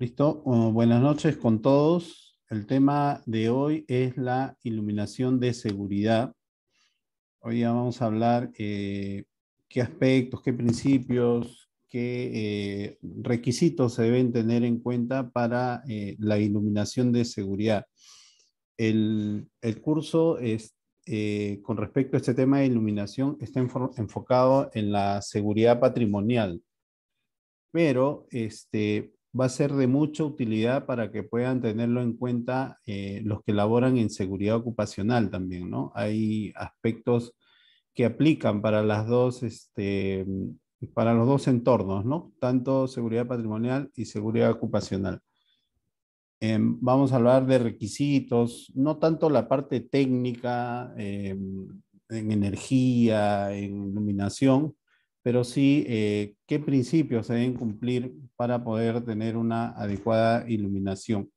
Listo, uh, buenas noches con todos. El tema de hoy es la iluminación de seguridad. Hoy ya vamos a hablar eh, qué aspectos, qué principios, qué eh, requisitos se deben tener en cuenta para eh, la iluminación de seguridad. El, el curso es, eh, con respecto a este tema de iluminación está enfocado en la seguridad patrimonial, pero este, va a ser de mucha utilidad para que puedan tenerlo en cuenta eh, los que laboran en seguridad ocupacional también, ¿no? Hay aspectos que aplican para las dos, este, para los dos entornos, ¿no? Tanto seguridad patrimonial y seguridad ocupacional. Em, vamos a hablar de requisitos, no tanto la parte técnica em, en energía, en iluminación, pero sí eh, qué principios se deben cumplir para poder tener una adecuada iluminación.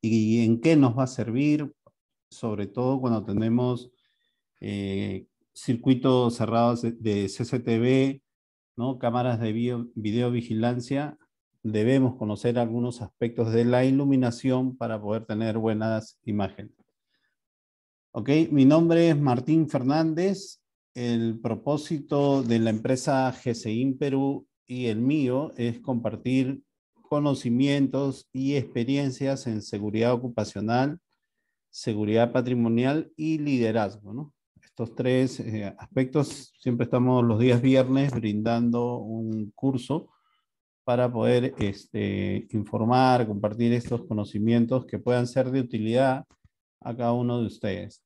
¿Y en qué nos va a servir? Sobre todo cuando tenemos eh, circuitos cerrados de CCTV, ¿no? cámaras de videovigilancia, debemos conocer algunos aspectos de la iluminación para poder tener buenas imágenes. Ok, mi nombre es Martín Fernández, el propósito de la empresa GCIN Perú y el mío es compartir conocimientos y experiencias en seguridad ocupacional, seguridad patrimonial y liderazgo. Estos tres eh, aspectos siempre estamos los días viernes brindando un curso para poder este, informar, compartir estos conocimientos que puedan ser de utilidad a cada uno de ustedes.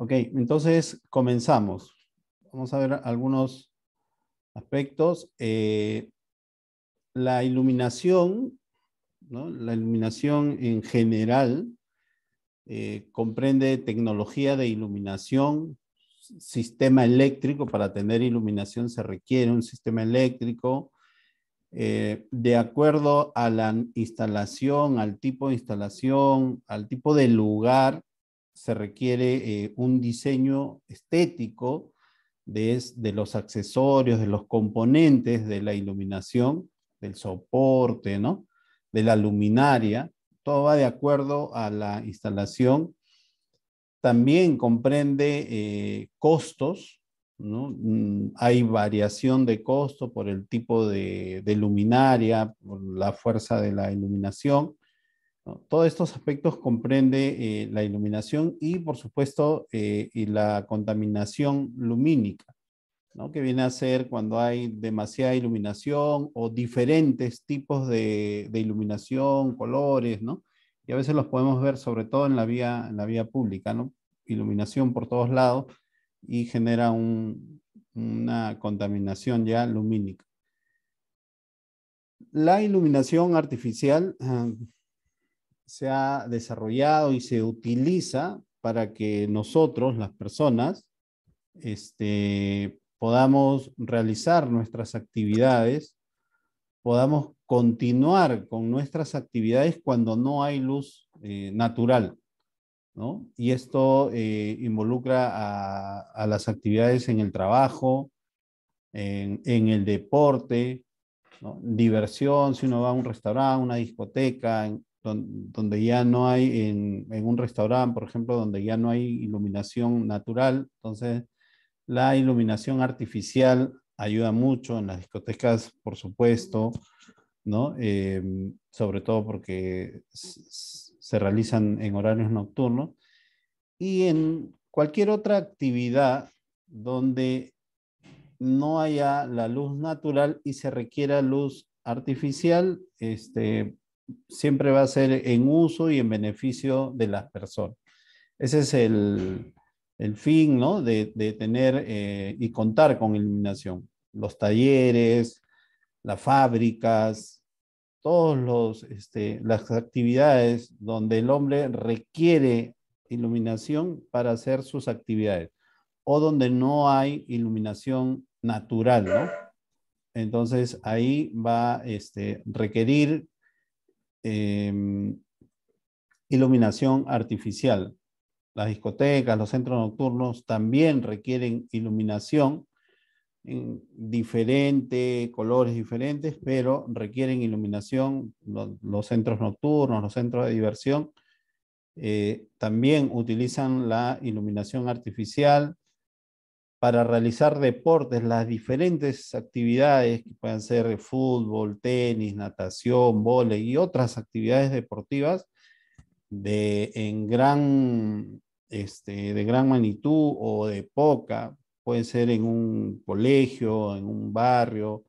Ok, entonces comenzamos. Vamos a ver algunos aspectos. Eh, la iluminación, ¿no? la iluminación en general eh, comprende tecnología de iluminación, sistema eléctrico. Para tener iluminación se requiere un sistema eléctrico. Eh, de acuerdo a la instalación, al tipo de instalación, al tipo de lugar, se requiere eh, un diseño estético de, los accesorios, de los componentes de la iluminación, del soporte, ¿no? de la luminaria. Todo va de acuerdo a la instalación. También comprende eh, costos, mm, Hay variación de costo por el tipo de, de, luminaria, por la fuerza de la iluminación. Todos estos aspectos comprende eh, la iluminación y, por supuesto, eh, y la contaminación lumínica, que viene a ser cuando hay demasiada iluminación o diferentes tipos de, iluminación, colores, ¿no? y a veces los podemos ver sobre todo en la vía, en la vía pública, ¿no? iluminación por todos lados y genera una contaminación ya lumínica. La iluminación artificial ah, se ha desarrollado y se utiliza para que nosotros, las personas, este, podamos realizar nuestras actividades, podamos continuar con nuestras actividades cuando no hay luz eh, natural. ¿no? Y esto eh, involucra a, las actividades en el trabajo, en, el deporte, diversión, si uno va a un restaurante, una discoteca, donde ya no hay, en, un restaurante, por ejemplo, donde ya no hay iluminación natural. Entonces, la iluminación artificial ayuda mucho en las discotecas, por supuesto, ¿no? Em, sobre todo porque se realizan en horarios nocturnos. Y en cualquier otra actividad donde no haya la luz natural y se requiera luz artificial, este, siempre va a ser en uso y en beneficio de las personas. Ese es el, fin ¿no? de, de tener eh, y contar con iluminación. Los talleres, las fábricas, todas este, las actividades donde el hombre requiere iluminación para hacer sus actividades o donde no hay iluminación natural, ¿no? Entonces ahí va este, requerir Em, iluminación artificial. Las discotecas, los centros nocturnos también requieren iluminación en diferentes colores diferentes, pero requieren iluminación. Los, centros nocturnos, los centros de diversión eh, también utilizan la iluminación artificial para realizar deportes, las diferentes actividades que pueden ser fútbol, tenis, natación, vóley y otras actividades deportivas de, en gran, este, de gran magnitud o de poca, pueden ser en un colegio, en un barrio.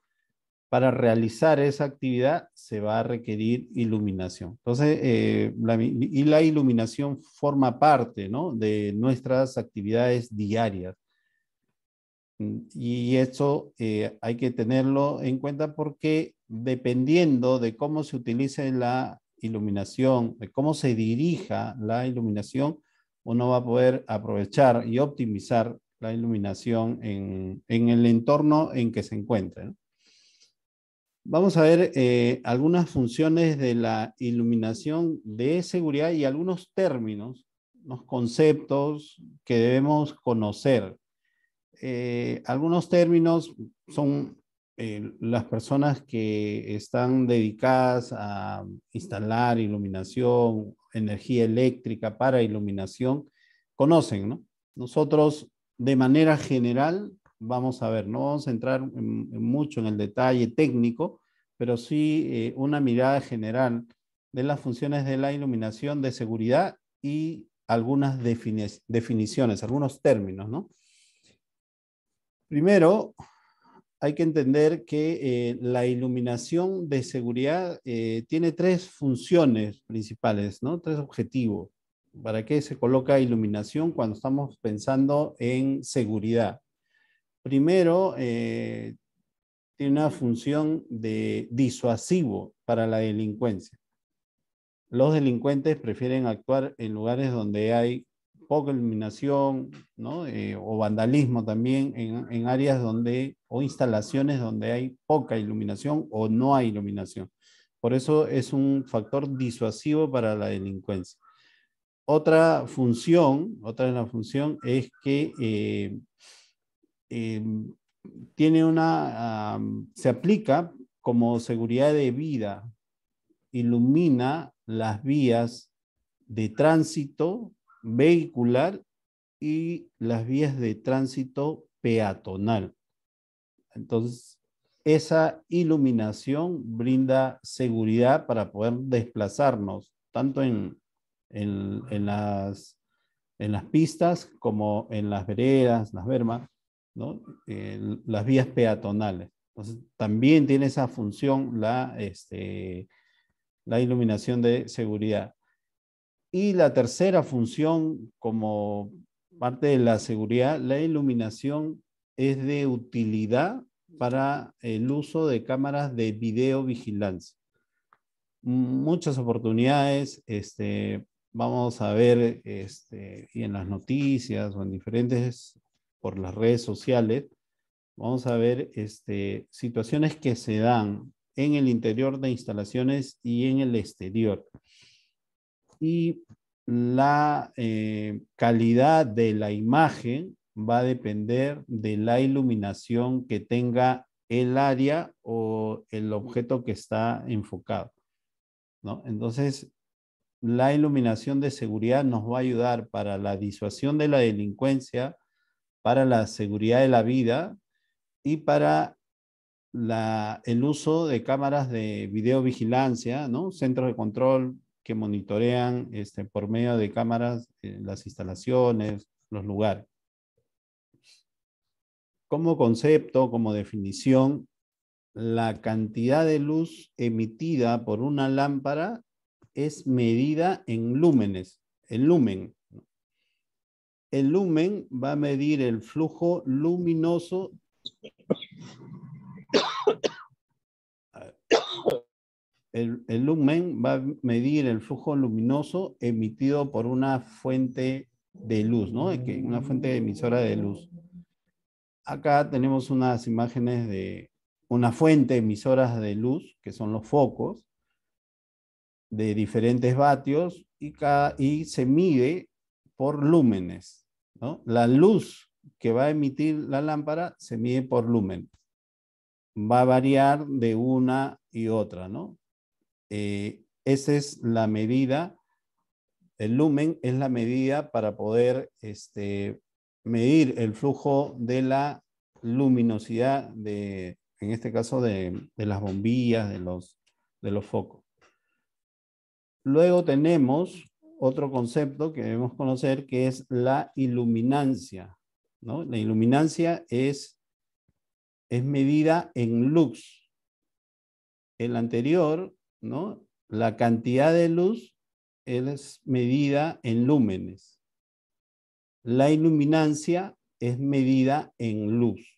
Para realizar esa actividad se va a requerir iluminación. Entonces, eh, y la iluminación forma parte ¿no? de nuestras actividades diarias Mm, y eso eh, hay que tenerlo en cuenta porque dependiendo de cómo se utilice la iluminación, de cómo se dirija la iluminación, uno va a poder aprovechar y optimizar la iluminación en, el entorno en que se encuentre. Vamos a ver eh, algunas funciones de la iluminación de seguridad y algunos términos, los conceptos que debemos conocer eh, algunos términos son eh, las personas que están dedicadas a instalar iluminación, energía eléctrica para iluminación, conocen, ¿no? Nosotros de manera general vamos a ver, no vamos a entrar mucho en el detalle técnico, pero sí eh, una mirada general de las funciones de la iluminación de seguridad y algunas definiciones, algunos términos, ¿no? Primero, hay que entender que eh, la iluminación de seguridad eh, tiene tres funciones principales, ¿no? tres objetivos. ¿Para qué se coloca iluminación cuando estamos pensando en seguridad? Primero, eh, tiene una función de disuasivo para la delincuencia. Los delincuentes prefieren actuar en lugares donde hay poca iluminación ¿no? Eh, o vandalismo también en, áreas donde, o instalaciones donde hay poca iluminación o no hay iluminación. Por eso es un factor disuasivo para la delincuencia. Otra función, otra de la función es que eh, em, tiene una, se aplica como seguridad de vida, ilumina las vías de tránsito vehicular y las vías de tránsito peatonal. Entonces, esa iluminación brinda seguridad para poder desplazarnos, tanto en, las, pistas como en las veredas, las vermas, las vías peatonales. Entonces, también tiene esa función la este, iluminación de seguridad. Y la tercera función como parte de la seguridad, la iluminación es de utilidad para el uso de cámaras de videovigilancia. Muchas oportunidades, este, vamos a ver este, y en las noticias o en diferentes, por las redes sociales, vamos a ver este, situaciones que se dan en el interior de instalaciones y en el exterior y la eh, calidad de la imagen va a depender de la iluminación que tenga el área o el objeto que está enfocado. ¿no? Entonces, la iluminación de seguridad nos va a ayudar para la disuasión de la delincuencia, para la seguridad de la vida y para el uso de cámaras de videovigilancia, ¿no? centros de control, que monitorean este, por medio de cámaras eh, las instalaciones, los lugares. Como concepto, como definición, la cantidad de luz emitida por una lámpara es medida en lúmenes, el lumen. El lumen va a medir el flujo luminoso el, lumen va a medir el flujo luminoso emitido por una fuente de luz, ¿no? Una fuente emisora de luz. Acá tenemos unas imágenes de una fuente emisora de luz, que son los focos, de diferentes vatios y, y se mide por lúmenes. ¿no? La luz que va a emitir la lámpara se mide por lumen. Va a variar de una y otra, ¿no? Eh, esa es la medida, el lumen es la medida para poder este, medir el flujo de la luminosidad de, en este caso, de, las bombillas, de los, de los focos. Luego tenemos otro concepto que debemos conocer que es la iluminancia. La iluminancia es, es medida en lux. El anterior la cantidad de luz es medida en lúmenes. La iluminancia es medida en luz.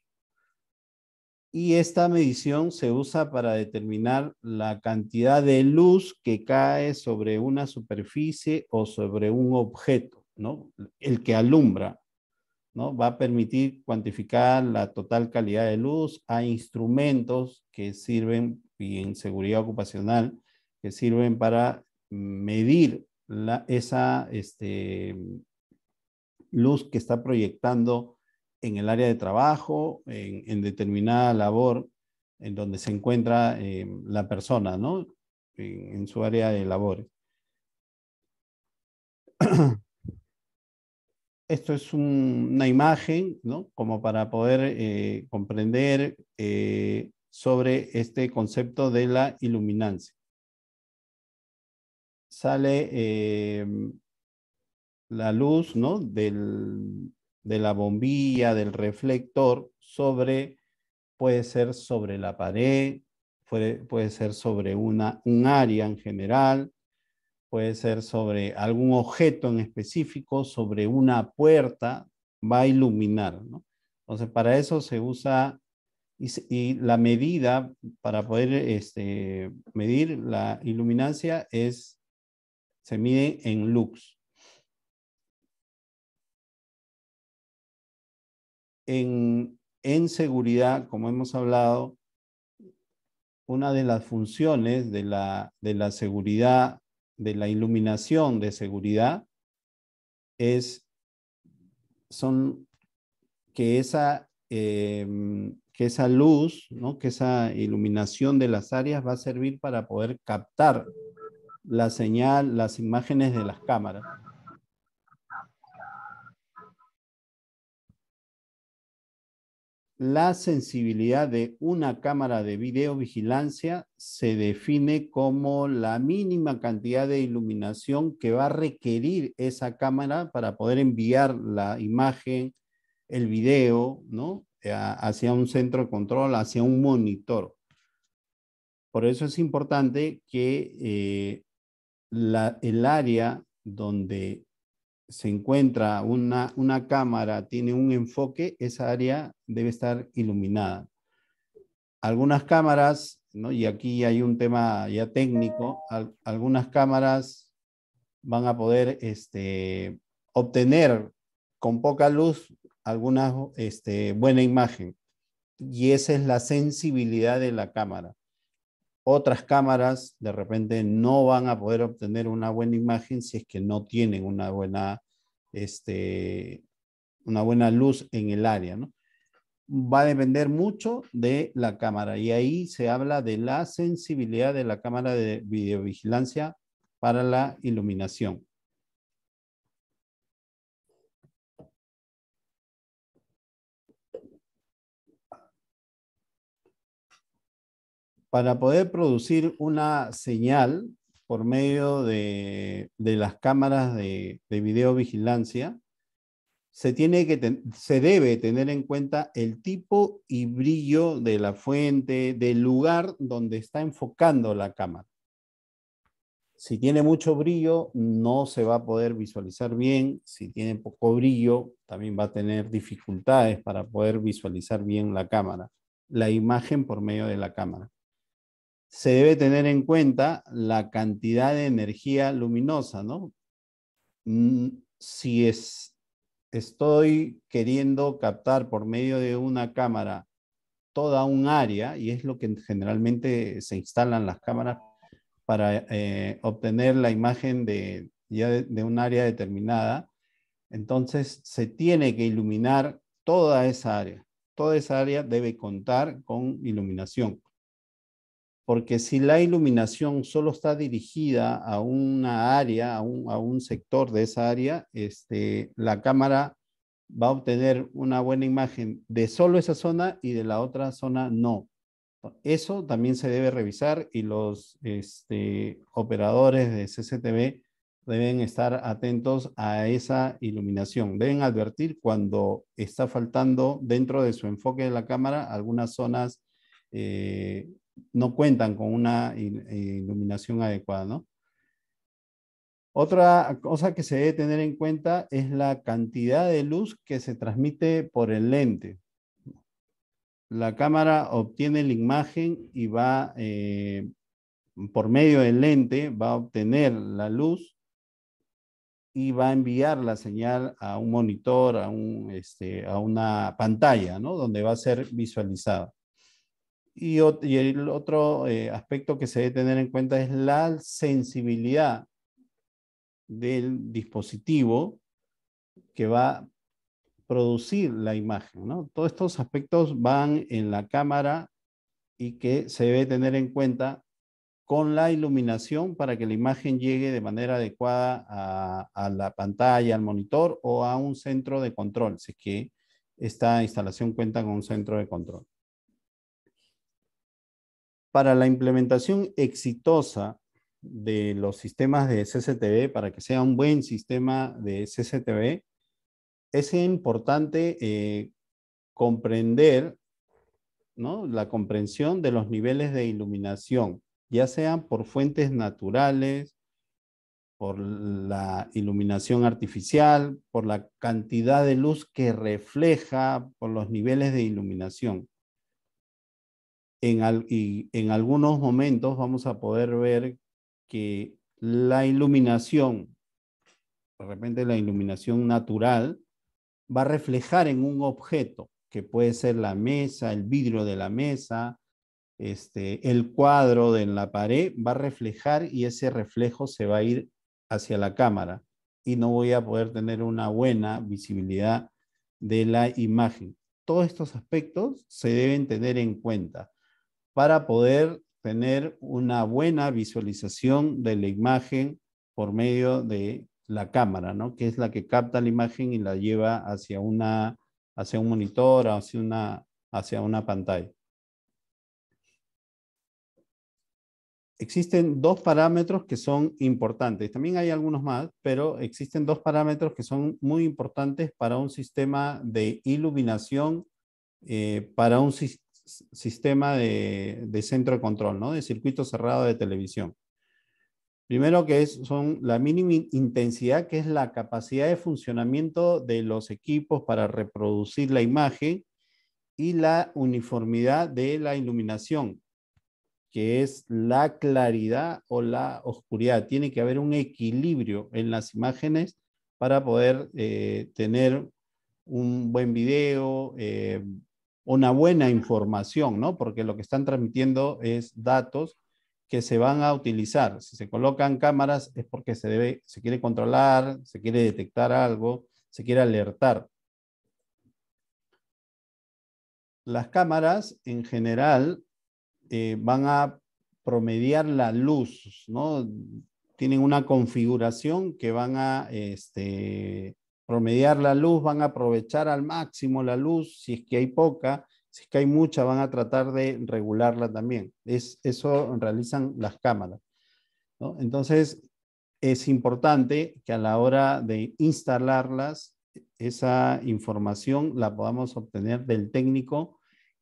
Y esta medición se usa para determinar la cantidad de luz que cae sobre una superficie o sobre un objeto, El que alumbra, Va a permitir cuantificar la total calidad de luz. a instrumentos que sirven y en seguridad ocupacional que sirven para medir la, esa este, luz que está proyectando en el área de trabajo, en, determinada labor en donde se encuentra eh, la persona, En, su área de labor. Esto es una imagen, ¿no? Como para poder eh, comprender eh, sobre este concepto de la iluminancia. Sale eh, la luz ¿no? Del, de la bombilla, del reflector, sobre, puede ser sobre la pared, puede, ser sobre una, un área en general, puede ser sobre algún objeto en específico, sobre una puerta, va a iluminar. Entonces, para eso se usa y, la medida para poder este, medir la iluminancia es, se mide en lux. En, seguridad, como hemos hablado, una de las funciones de la, seguridad, de la iluminación de seguridad, es son que esa em, que esa luz, ¿no? que esa iluminación de las áreas va a servir para poder captar la señal, las imágenes de las cámaras. La sensibilidad de una cámara de videovigilancia se define como la mínima cantidad de iluminación que va a requerir esa cámara para poder enviar la imagen, el video, ¿no? hacia un centro de control, hacia un monitor. Por eso es importante que eh, el área donde se encuentra una, una cámara, tiene un enfoque, esa área debe estar iluminada. Algunas cámaras, y aquí hay un tema ya técnico, algunas cámaras van a poder este, obtener con poca luz alguna este, buena imagen. Y esa es la sensibilidad de la cámara. Otras cámaras de repente no van a poder obtener una buena imagen si es que no tienen una buena, este, una buena luz en el área. Va a depender mucho de la cámara y ahí se habla de la sensibilidad de la cámara de videovigilancia para la iluminación. para poder producir una señal por medio de, las cámaras de, videovigilancia, se, tiene que se debe tener en cuenta el tipo y brillo de la fuente, del lugar donde está enfocando la cámara. Si tiene mucho brillo, no se va a poder visualizar bien. Si tiene poco brillo, también va a tener dificultades para poder visualizar bien la cámara, la imagen por medio de la cámara se debe tener en cuenta la cantidad de energía luminosa, ¿no? Mm, si es, estoy queriendo captar por medio de una cámara toda un área, y es lo que generalmente se instalan las cámaras para eh, obtener la imagen de un área determinada, entonces se tiene que iluminar toda esa área. Toda esa área debe contar con iluminación porque si la iluminación solo está dirigida a una área, a un, sector de esa área, este, la cámara va a obtener una buena imagen de solo esa zona y de la otra zona no. Eso también se debe revisar y los este, operadores de CCTV deben estar atentos a esa iluminación. Deben advertir cuando está faltando dentro de su enfoque de la cámara algunas zonas eh, no cuentan con una iluminación adecuada, Otra cosa que se debe tener en cuenta es la cantidad de luz que se transmite por el lente. La cámara obtiene la imagen y va, eh, por medio del lente, va a obtener la luz y va a enviar la señal a un monitor, a, este, a una pantalla, ¿no? Donde va a ser visualizada. Y, el otro eh, aspecto que se debe tener en cuenta es la sensibilidad del dispositivo que va a producir la imagen. Todos estos aspectos van en la cámara y que se debe tener en cuenta con la iluminación para que la imagen llegue de manera adecuada a, a, la pantalla, al monitor o a un centro de control, si es que esta instalación cuenta con un centro de control para la implementación exitosa de los sistemas de CCTV, para que sea un buen sistema de CCTV, es importante eh, comprender ¿no? la comprensión de los niveles de iluminación, ya sean por fuentes naturales, por la iluminación artificial, por la cantidad de luz que refleja, por los niveles de iluminación en, y en algunos momentos vamos a poder ver que la iluminación, de repente la iluminación natural, va a reflejar en un objeto, que puede ser la mesa, el vidrio de la mesa, este, el cuadro de la pared, va a reflejar y ese reflejo se va a ir hacia la cámara y no voy a poder tener una buena visibilidad de la imagen. Todos estos aspectos se deben tener en cuenta para poder tener una buena visualización de la imagen por medio de la cámara, ¿no? que es la que capta la imagen y la lleva hacia, una, hacia un monitor, hacia una, hacia una pantalla. Existen dos parámetros que son importantes. También hay algunos más, pero existen dos parámetros que son muy importantes para un sistema de iluminación, eh, para un, sistema sistema de, centro de control, ¿no? de circuito cerrado de televisión. Primero que es, son la mínima intensidad, que es la capacidad de funcionamiento de los equipos para reproducir la imagen, y la uniformidad de la iluminación, que es la claridad o la oscuridad. Tiene que haber un equilibrio en las imágenes para poder eh, tener un buen video, eh, una buena información, ¿no? Porque lo que están transmitiendo es datos que se van a utilizar. Si se colocan cámaras es porque se, quiere controlar, se quiere detectar algo, se quiere alertar. Las cámaras en general eh, van a promediar la luz, ¿no? Tienen una configuración que van a este, promediar la luz, van a aprovechar al máximo la luz, si es que hay poca, si es que hay mucha, van a tratar de regularla también. Es, eso realizan las cámaras. Entonces, es importante que a la hora de instalarlas, esa información la podamos obtener del técnico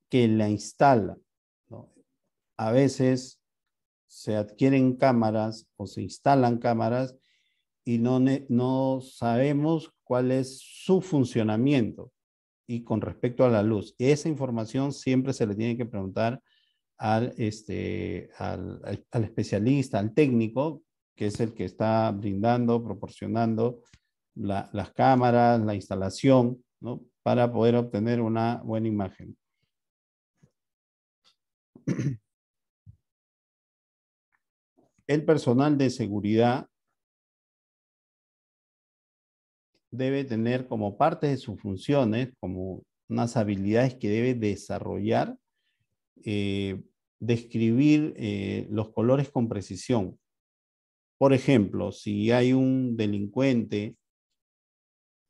que la instala. A veces se adquieren cámaras o se instalan cámaras y no, no sabemos cuál es su funcionamiento y con respecto a la luz. Esa información siempre se le tiene que preguntar al, este, al, especialista, al técnico, que es el que está brindando, proporcionando las cámaras, la instalación, para poder obtener una buena imagen. El personal de seguridad debe tener como parte de sus funciones, como unas habilidades que debe desarrollar, eh, describir eh, los colores con precisión. Por ejemplo, si hay un delincuente,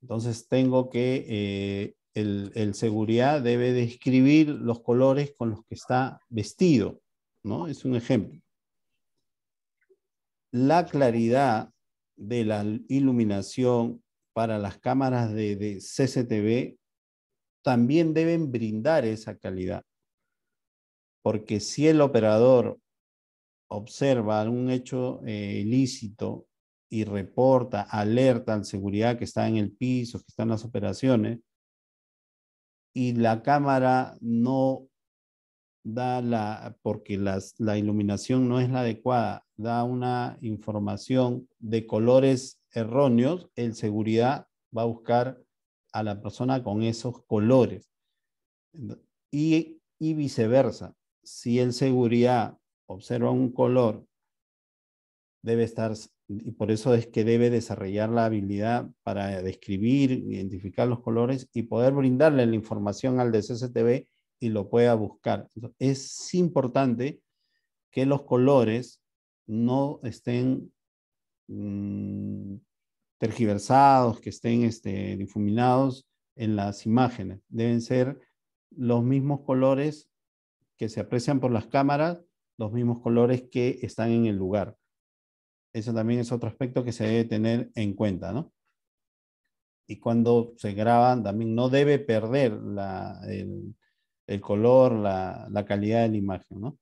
entonces tengo que, eh, el, el, seguridad debe describir los colores con los que está vestido, ¿no? Es un ejemplo. La claridad de la iluminación para las cámaras de, CCTV también deben brindar esa calidad. Porque si el operador observa algún hecho eh, ilícito y reporta, alerta al seguridad que está en el piso, que están las operaciones, y la cámara no da la, porque la iluminación no es la adecuada, da una información de colores erróneos, el seguridad va a buscar a la persona con esos colores. Y, viceversa. Si el seguridad observa un color, debe estar, y por eso es que debe desarrollar la habilidad para describir, identificar los colores y poder brindarle la información al de y lo pueda buscar. es importante que los colores no estén Mm, tergiversados, que estén este, difuminados en las imágenes. Deben ser los mismos colores que se aprecian por las cámaras, los mismos colores que están en el lugar. Eso también es otro aspecto que se debe tener en cuenta, ¿no? Y cuando se graban, también no debe perder el, color, la, la calidad de la imagen, ¿no?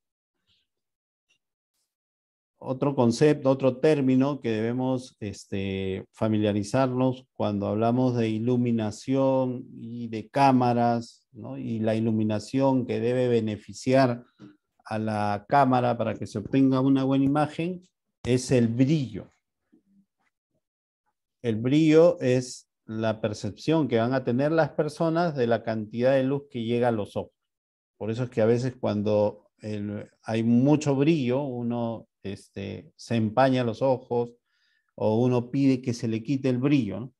otro concepto, otro término que debemos este, familiarizarnos cuando hablamos de iluminación y de cámaras, y la iluminación que debe beneficiar a la cámara para que se obtenga una buena imagen, es el brillo. El brillo es la percepción que van a tener las personas de la cantidad de luz que llega a los ojos. Por eso es que a veces cuando hay mucho brillo, uno este, se empaña los ojos o uno pide que se le quite el brillo.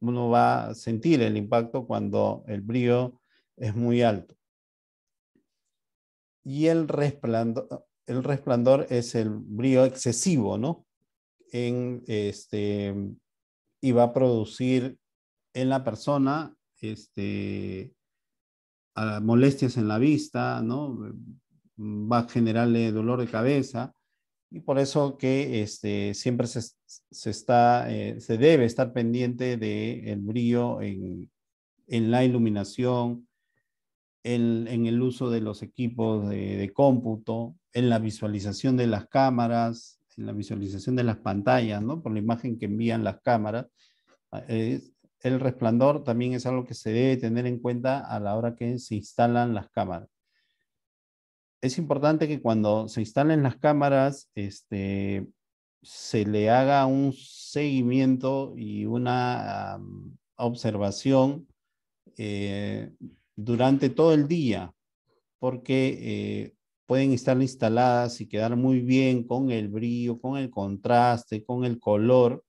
uno va a sentir el impacto cuando el brillo es muy alto. Y el resplandor, es el brillo excesivo, este, y va a producir en la persona este, molestias en la vista, va a generarle dolor de cabeza, y por eso que este, siempre se, está, eh, se debe estar pendiente del el brillo en, la iluminación, en, el uso de los equipos de, cómputo, en la visualización de las cámaras, en la visualización de las pantallas, ¿no? por la imagen que envían las cámaras. Ah, el resplandor también es algo que se debe tener en cuenta a la hora que se instalan las cámaras es importante que cuando se instalen las cámaras, este, se le haga un seguimiento y una observación eh, durante todo el día, porque eh, pueden estar instaladas y quedar muy bien con el brillo, con el contraste, con el color,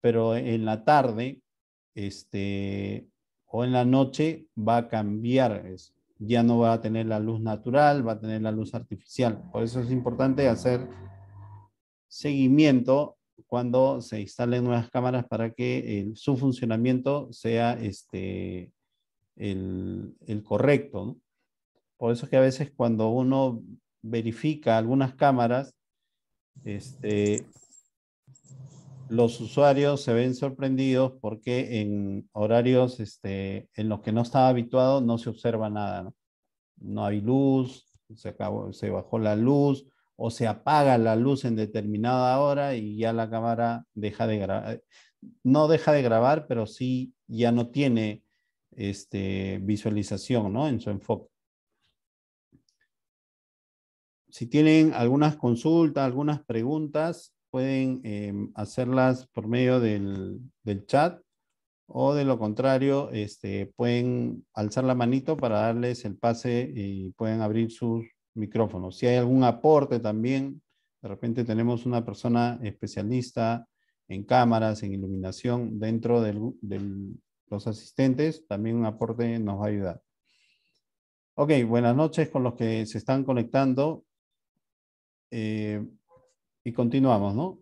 pero en la tarde este, o en la noche va a cambiar eso ya no va a tener la luz natural, va a tener la luz artificial. Por eso es importante hacer seguimiento cuando se instalen nuevas cámaras para que eh, su funcionamiento sea este, el, correcto. Por eso es que a veces cuando uno verifica algunas cámaras, este, los usuarios se ven sorprendidos porque en horarios este, en los que no estaba habituado no se observa nada. No, hay luz, se, acabó, se bajó la luz o se apaga la luz en determinada hora y ya la cámara deja de grabar. No deja de grabar, pero sí ya no tiene este, visualización en su enfoque. Si tienen algunas consultas, algunas preguntas, pueden em, hacerlas por medio del, del, chat o de lo contrario, este, pueden alzar la manito para darles el pase y pueden abrir sus micrófonos. Si hay algún aporte también, de repente tenemos una persona especialista en cámaras, en iluminación dentro de los asistentes, también un aporte nos va a ayudar. Ok, buenas noches con los que se están conectando. Eh, y continuamos, ¿no?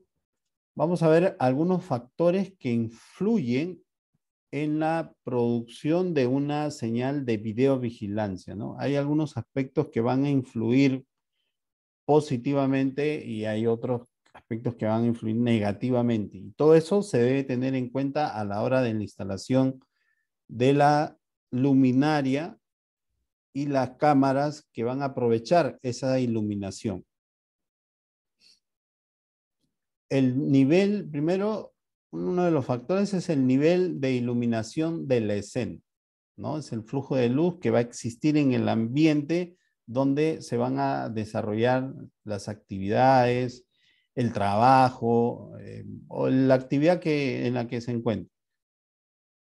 Vamos a ver algunos factores que influyen en la producción de una señal de videovigilancia, ¿no? Hay algunos aspectos que van a influir positivamente y hay otros aspectos que van a influir negativamente. Y todo eso se debe tener en cuenta a la hora de la instalación de la luminaria y las cámaras que van a aprovechar esa iluminación el nivel, primero, uno de los factores es el nivel de iluminación de la escena, ¿no? Es el flujo de luz que va a existir en el ambiente donde se van a desarrollar las actividades, el trabajo eh, o la actividad en la que se encuentra.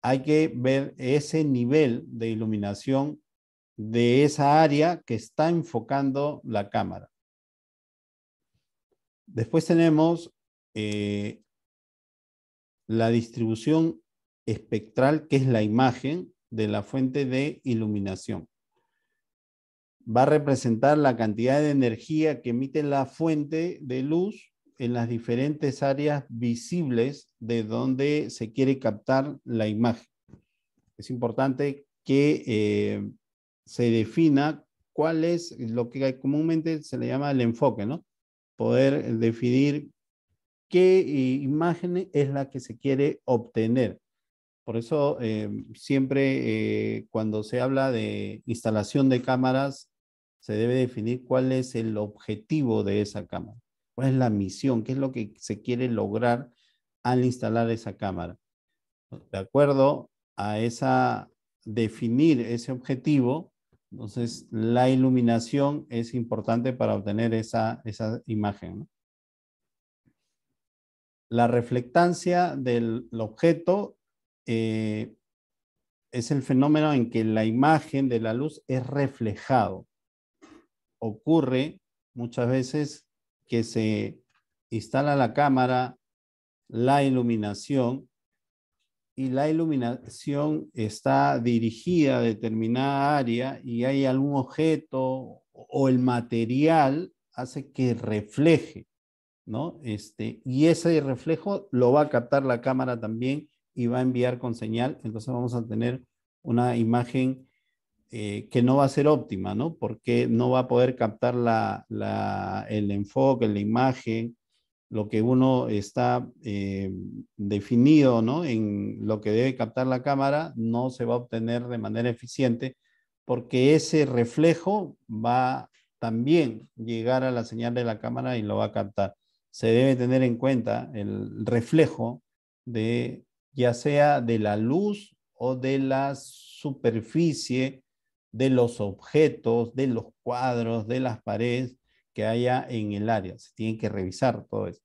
Hay que ver ese nivel de iluminación de esa área que está enfocando la cámara. Después tenemos eh, la distribución espectral, que es la imagen de la fuente de iluminación. Va a representar la cantidad de energía que emite la fuente de luz en las diferentes áreas visibles de donde se quiere captar la imagen. Es importante que eh, se defina cuál es lo que comúnmente se le llama el enfoque, ¿no? Poder definir qué eh, imagen es la que se quiere obtener. Por eso eh, siempre eh, cuando se habla de instalación de cámaras, se debe definir cuál es el objetivo de esa cámara, cuál es la misión, qué es lo que se quiere lograr al instalar esa cámara. De acuerdo a esa, definir ese objetivo, entonces la iluminación es importante para obtener esa, esa imagen. La reflectancia del objeto eh, es el fenómeno en que la imagen de la luz es reflejado. Ocurre muchas veces que se instala la cámara, la iluminación, y la iluminación está dirigida a determinada área y hay algún objeto o el material hace que refleje. ¿no? Este, y ese reflejo lo va a captar la cámara también y va a enviar con señal, entonces vamos a tener una imagen eh, que no va a ser óptima, ¿no? Porque no va a poder captar la, el enfoque, la imagen, lo que uno está eh, definido, ¿no? En lo que debe captar la cámara, no se va a obtener de manera eficiente, porque ese reflejo va también llegar a la señal de la cámara y lo va a captar se debe tener en cuenta el reflejo de ya sea de la luz o de la superficie de los objetos, de los cuadros, de las paredes que haya en el área. Se tiene que revisar todo eso.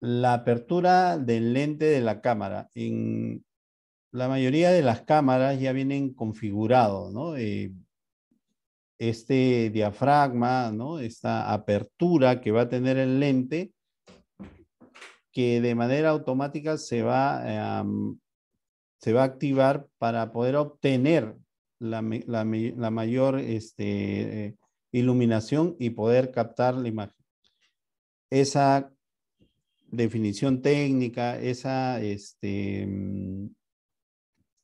La apertura del lente de la cámara. En la mayoría de las cámaras ya vienen configurados, ¿no? Eh, este diafragma, ¿no? esta apertura que va a tener el lente, que de manera automática se va, em, se va a activar para poder obtener la, la, mayor este, eh, iluminación y poder captar la imagen. Esa definición técnica, esa este, em,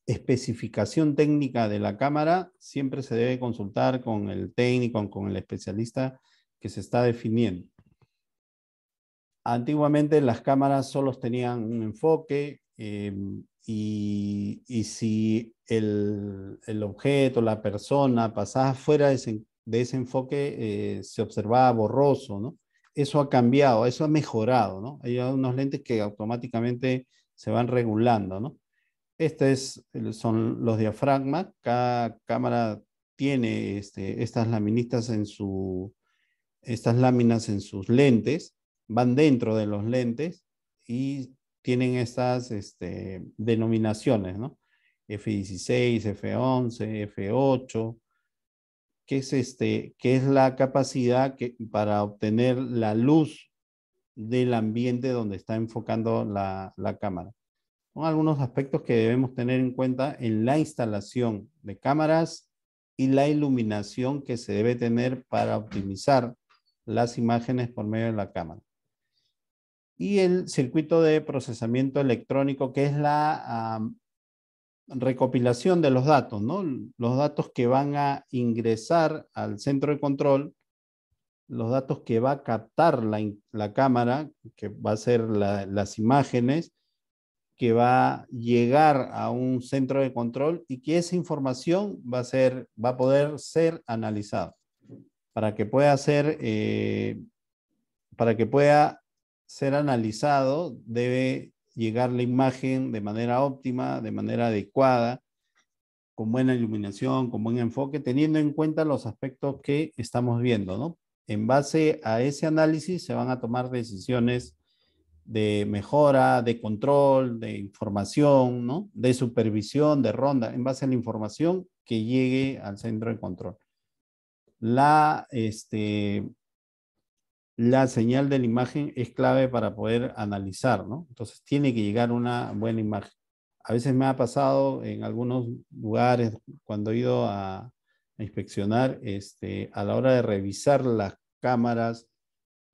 especificación técnica de la cámara siempre se debe consultar con el técnico, con el especialista que se está definiendo. Antiguamente las cámaras solo tenían un enfoque eh, y, si el, objeto, la persona pasaba fuera de ese, enfoque, eh, se observaba borroso, ¿no? Eso ha cambiado, eso ha mejorado, ¿no? Hay unos lentes que automáticamente se van regulando, ¿no? Estos son los diafragmas. Cada cámara tiene este, estas laminitas en estas láminas en sus lentes, van dentro de los lentes y tienen estas este, denominaciones, ¿no? F16, F11, F8, que es, este, que es la capacidad para obtener la luz del ambiente donde está enfocando la cámara son algunos aspectos que debemos tener en cuenta en la instalación de cámaras y la iluminación que se debe tener para optimizar las imágenes por medio de la cámara. Y el circuito de procesamiento electrónico, que es la recopilación de los datos, ¿no? Los datos que van a ingresar al centro de control, los datos que va a captar la, cámara, que va a ser las imágenes, que va a llegar a un centro de control y que esa información va a, ser, va a poder ser analizada para que pueda ser, eh, para que pueda ser analizado debe llegar la imagen de manera óptima, de manera adecuada, con buena iluminación, con buen enfoque, teniendo en cuenta los aspectos que estamos viendo, En base a ese análisis se van a tomar decisiones de mejora, de control, de información, de supervisión, de ronda, en base a la información que llegue al centro de control. La, este, la señal de la imagen es clave para poder analizar, ¿no? Entonces tiene que llegar una buena imagen. A veces me ha pasado en algunos lugares cuando he ido a, inspeccionar, este, a la hora de revisar las cámaras,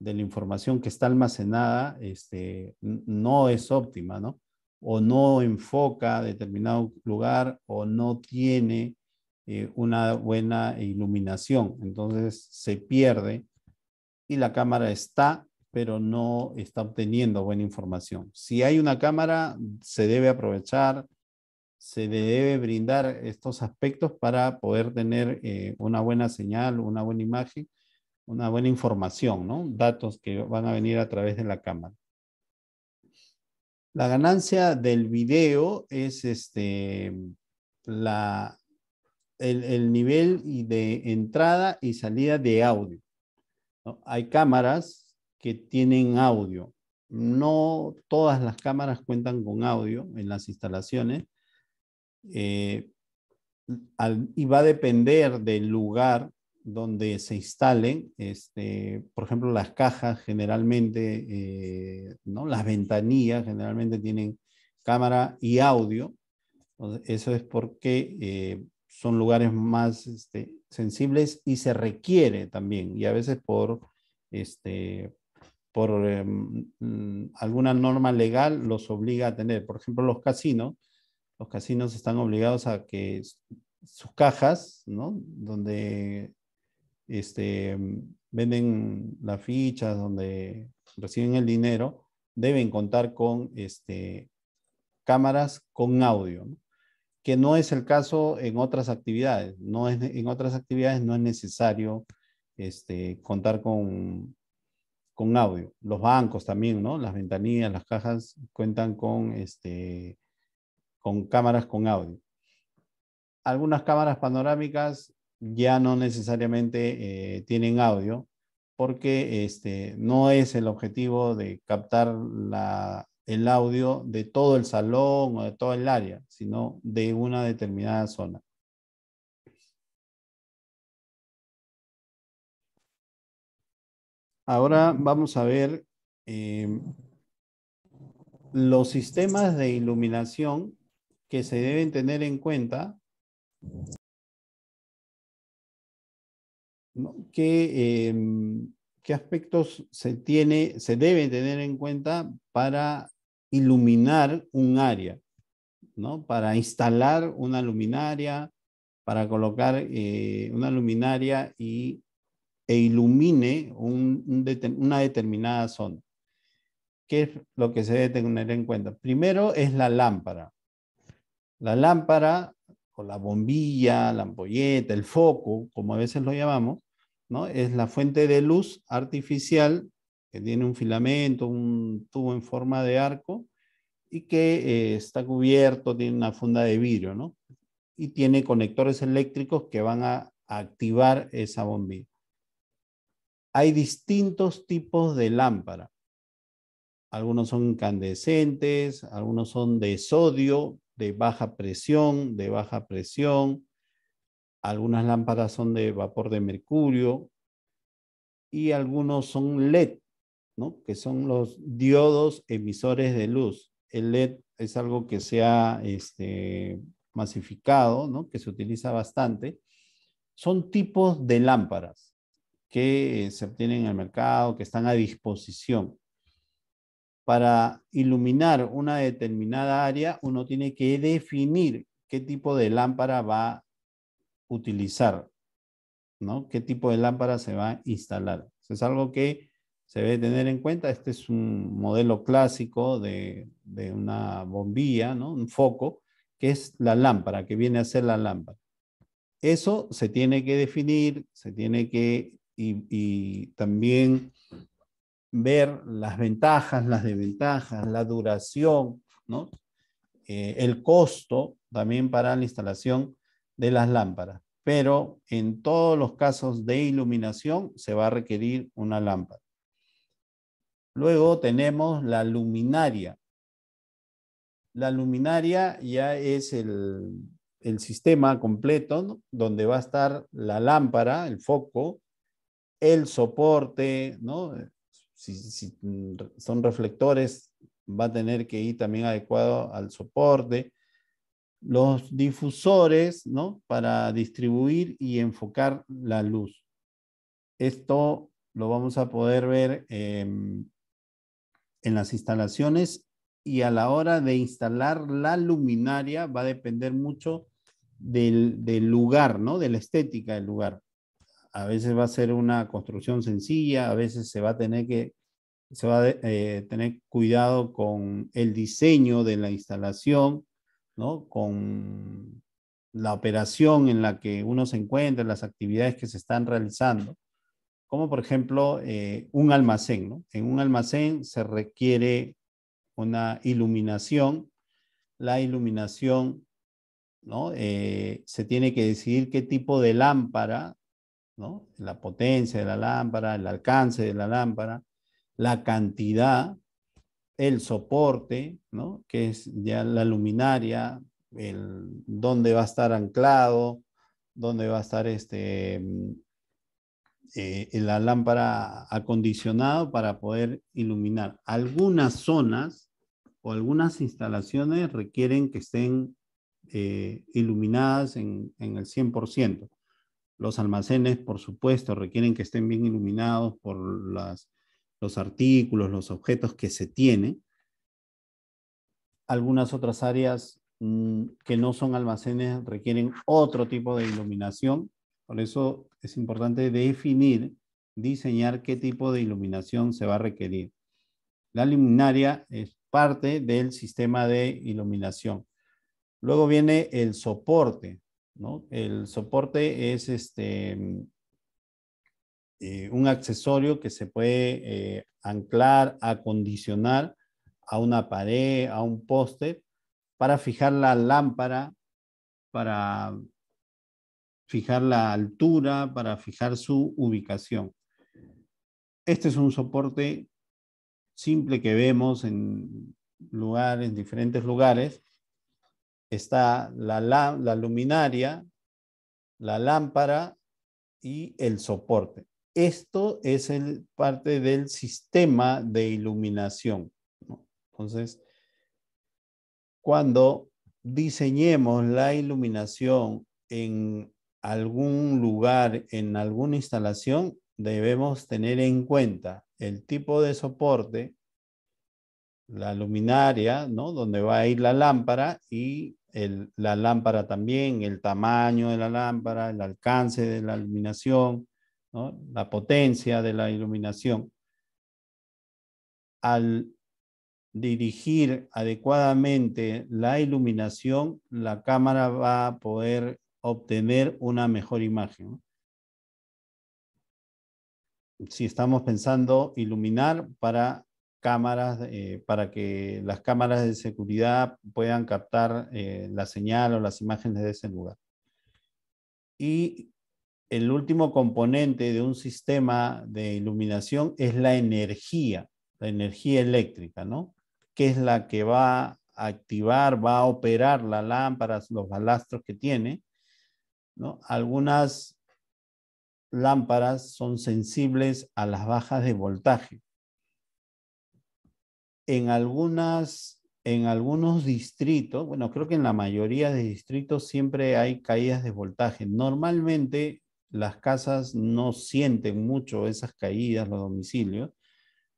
de la información que está almacenada este, no es óptima, ¿no? O no enfoca determinado lugar o no tiene eh, una buena iluminación. Entonces se pierde y la cámara está, pero no está obteniendo buena información. Si hay una cámara, se debe aprovechar, se debe brindar estos aspectos para poder tener eh, una buena señal, una buena imagen una buena información, ¿no? Datos que van a venir a través de la cámara. La ganancia del video es este, la, el, nivel de entrada y salida de audio. Hay cámaras que tienen audio. No todas las cámaras cuentan con audio en las instalaciones. Eh, y va a depender del lugar donde se instalen, este, por ejemplo, las cajas generalmente, eh, ¿no? las ventanillas generalmente tienen cámara y audio. Eso es porque eh, son lugares más este, sensibles y se requiere también, y a veces por, este, por eh, mm, alguna norma legal los obliga a tener. Por ejemplo, los casinos, los casinos están obligados a que sus cajas, donde este, venden las fichas, donde reciben el dinero, deben contar con este, cámaras con audio, que no es el caso en otras actividades. No es, en otras actividades no es necesario este, contar con, con audio. Los bancos también, ¿no? Las ventanillas, las cajas cuentan con, con cámaras con audio. Algunas cámaras panorámicas ya no necesariamente eh, tienen audio, porque este, no es el objetivo de captar el audio de todo el salón o de todo el área, sino de una determinada zona. Ahora vamos a ver eh, los sistemas de iluminación que se deben tener en cuenta ¿Qué, em, ¿Qué, aspectos se, tiene, se debe tener en cuenta para iluminar un área? ¿no? Para instalar una luminaria, para colocar eh, una luminaria y, e ilumine una determinada zona. ¿Qué es lo que se debe tener en cuenta? Primero es la lámpara. La lámpara la bombilla, la ampolleta, el foco, como a veces lo llamamos, ¿no? Es la fuente de luz artificial que tiene un filamento, un tubo en forma de arco y que eh, está cubierto, tiene una funda de vidrio, ¿no? Y tiene conectores eléctricos que van a activar esa bombilla. Hay distintos tipos de lámpara. Algunos son incandescentes, algunos son de sodio, de baja presión, de baja presión. Algunas lámparas son de vapor de mercurio y algunos son LED, ¿no? que son los diodos emisores de luz. El LED es algo que se ha este, masificado, ¿no? que se utiliza bastante. Son tipos de lámparas que se obtienen en el mercado, que están a disposición para iluminar una determinada área, uno tiene que definir qué tipo de lámpara va a utilizar, ¿no? ¿Qué tipo de lámpara se va a instalar? es algo que se debe tener en cuenta. Este es un modelo clásico de, una bombilla, ¿no? Un foco, que es la lámpara, que viene a ser la lámpara. Eso se tiene que definir, se tiene que, y también ver las ventajas, las desventajas, la duración, eh, el costo también para la instalación de las lámparas. Pero en todos los casos de iluminación se va a requerir una lámpara. Luego tenemos la luminaria. La luminaria ya es el, sistema completo donde va a estar la lámpara, el foco, el soporte, ¿no? si, mm, son reflectores, va a tener que ir también adecuado al soporte. Los difusores, ¿no? Para distribuir y enfocar la luz. Esto lo vamos a poder ver em, en las instalaciones y a la hora de instalar la luminaria va a depender mucho del, del lugar, ¿no? De la estética del lugar a veces va a ser una construcción sencilla, a veces se va a tener que se va eh, tener cuidado con el diseño de la instalación, con la operación en la que uno se encuentra, las actividades que se están realizando, como por ejemplo eh, un almacén. En un almacén se requiere una iluminación. La iluminación, eh, se tiene que decidir qué tipo de lámpara la potencia de la lámpara, el alcance de la lámpara, la cantidad, el soporte, Que es ya la luminaria, el dónde va a estar anclado, dónde va a estar este eh, la lámpara acondicionado para poder iluminar. Algunas zonas o algunas instalaciones requieren que estén eh, iluminadas en, el 100%. Los almacenes, por supuesto, requieren que estén bien iluminados por los artículos, los objetos que se tienen. Algunas otras áreas mm, que no son almacenes requieren otro tipo de iluminación. Por eso es importante definir, diseñar qué tipo de iluminación se va a requerir. La luminaria es parte del sistema de iluminación. Luego viene el soporte. El soporte es este, mm, eh, un accesorio que se puede eh, anclar, acondicionar a una pared, a un poste, para fijar la lámpara, para fijar la altura, para fijar su ubicación. Este es un soporte simple que vemos en lugares, en diferentes lugares, está la, luminaria, la lámpara y el soporte. Esto es el, parte del sistema de iluminación. Entonces, cuando diseñemos la iluminación en algún lugar, en alguna instalación, debemos tener en cuenta el tipo de soporte, la luminaria, ¿no? Donde va a ir la lámpara y la lámpara también, el tamaño de la lámpara, el alcance de la iluminación, la potencia de la iluminación. Al dirigir adecuadamente la iluminación, la cámara va a poder obtener una mejor imagen. Si estamos pensando iluminar para cámaras eh, para que las cámaras de seguridad puedan captar eh, la señal o las imágenes de ese lugar. Y el último componente de un sistema de iluminación es la energía, la energía eléctrica, ¿no? Que es la que va a activar, va a operar las lámparas, los balastros que tiene, ¿no? Algunas lámparas son sensibles a las bajas de voltaje en algunas, en algunos distritos, bueno, creo que en la mayoría de distritos siempre hay caídas de voltaje. Normalmente las casas no sienten mucho esas caídas, los domicilios,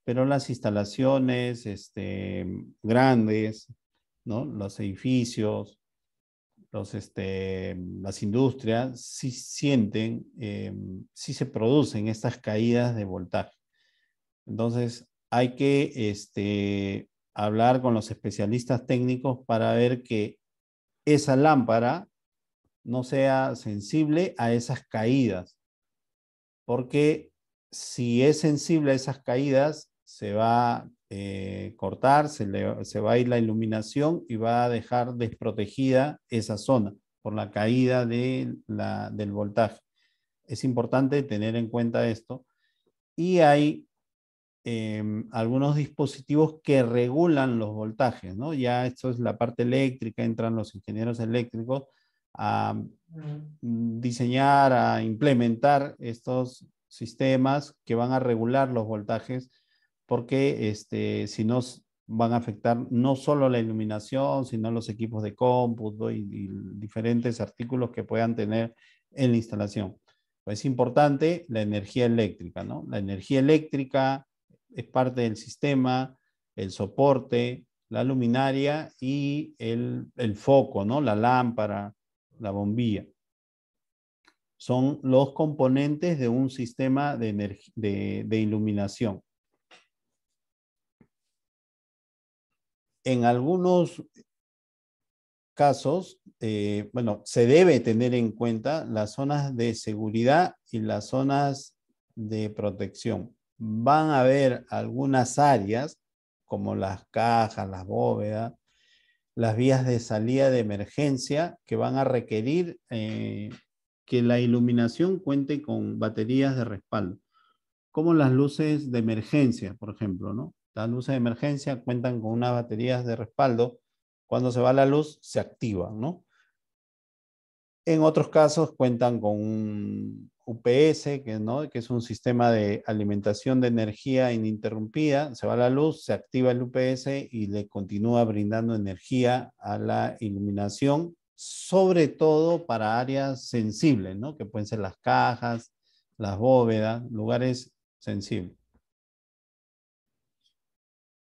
pero las instalaciones este, grandes, ¿no? los edificios, los, este, las industrias sí sienten, eh, sí se producen estas caídas de voltaje. Entonces, hay que este, hablar con los especialistas técnicos para ver que esa lámpara no sea sensible a esas caídas. Porque si es sensible a esas caídas, se va a eh, cortar, se, va a ir la iluminación y va a dejar desprotegida esa zona por la caída de del voltaje. Es importante tener en cuenta esto. Y hay Em, algunos dispositivos que regulan los voltajes, ¿no? Ya esto es la parte eléctrica, entran los ingenieros eléctricos a mm. Mm, diseñar, a implementar estos sistemas que van a regular los voltajes, porque este, si no van a afectar no solo la iluminación, sino los equipos de cómputo y, diferentes artículos que puedan tener en la instalación. es pues, importante la energía eléctrica, ¿no? La energía eléctrica, es parte del sistema, el soporte, la luminaria y el, foco, ¿no? La lámpara, la bombilla. Son los componentes de un sistema de, iluminación. En algunos casos, eh, bueno, se debe tener en cuenta las zonas de seguridad y las zonas de protección van a haber algunas áreas, como las cajas, las bóvedas, las vías de salida de emergencia, que van a requerir eh, que la iluminación cuente con baterías de respaldo, como las luces de emergencia, por ejemplo, ¿no? Las luces de emergencia cuentan con unas baterías de respaldo. Cuando se va la luz, se activan, ¿no? En otros casos cuentan con un UPS, que, es un sistema de alimentación de energía ininterrumpida, se va la luz, se activa el UPS y le continúa brindando energía a la iluminación, sobre todo para áreas sensibles, ¿no? que pueden ser las cajas, las bóvedas, lugares sensibles.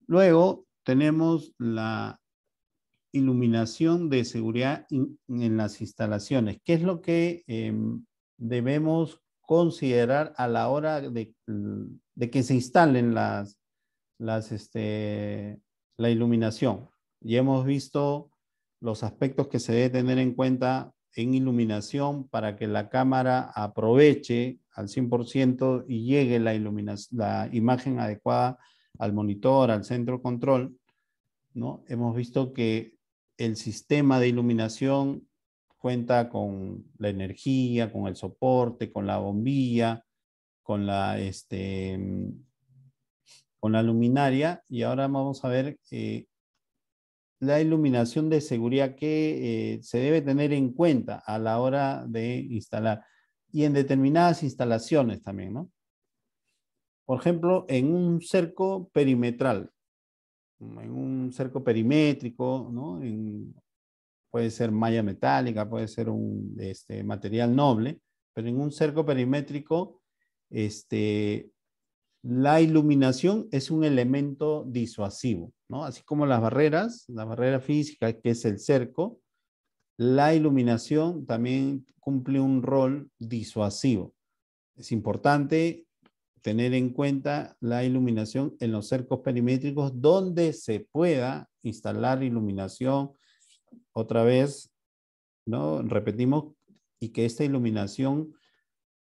Luego tenemos la iluminación de seguridad en las instalaciones. ¿Qué es lo que em, debemos considerar a la hora de, de que se instalen las, las, este, la iluminación. Y hemos visto los aspectos que se debe tener en cuenta en iluminación para que la cámara aproveche al 100% y llegue la, la imagen adecuada al monitor, al centro control. ¿no? Hemos visto que el sistema de iluminación cuenta con la energía, con el soporte, con la bombilla, con la, este, mm, con la luminaria. Y ahora vamos a ver eh, la iluminación de seguridad que eh, se debe tener en cuenta a la hora de instalar y en determinadas instalaciones también, ¿no? Por ejemplo, en un cerco perimetral, en un cerco perimétrico, ¿no? En puede ser malla metálica, puede ser un este, material noble, pero en un cerco perimétrico, este, la iluminación es un elemento disuasivo, ¿no? Así como las barreras, la barrera física que es el cerco, la iluminación también cumple un rol disuasivo. Es importante tener en cuenta la iluminación en los cercos perimétricos donde se pueda instalar iluminación, otra vez, ¿no? Repetimos, y que esta iluminación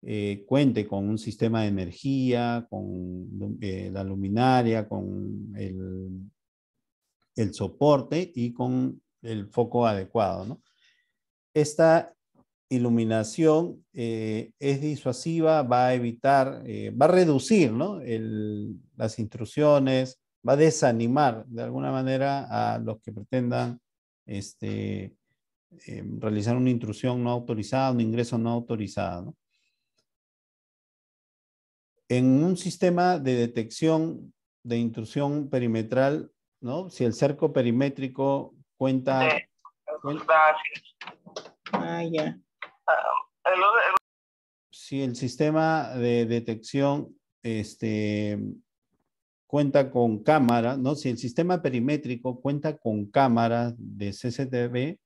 eh, cuente con un sistema de energía, con eh, la luminaria, con el, soporte y con el foco adecuado, Esta iluminación eh, es disuasiva, va a evitar, va a reducir las intrusiones, va a desanimar de alguna manera a los que pretendan este, eh, realizar una intrusión no autorizada, un ingreso no autorizado. En un sistema de detección de intrusión perimetral, ¿no? si el cerco perimétrico cuenta... ah, ya. Ah, si el sistema de detección este, cuenta con cámara, ¿no? Si el sistema perimétrico cuenta con cámaras de CCTV,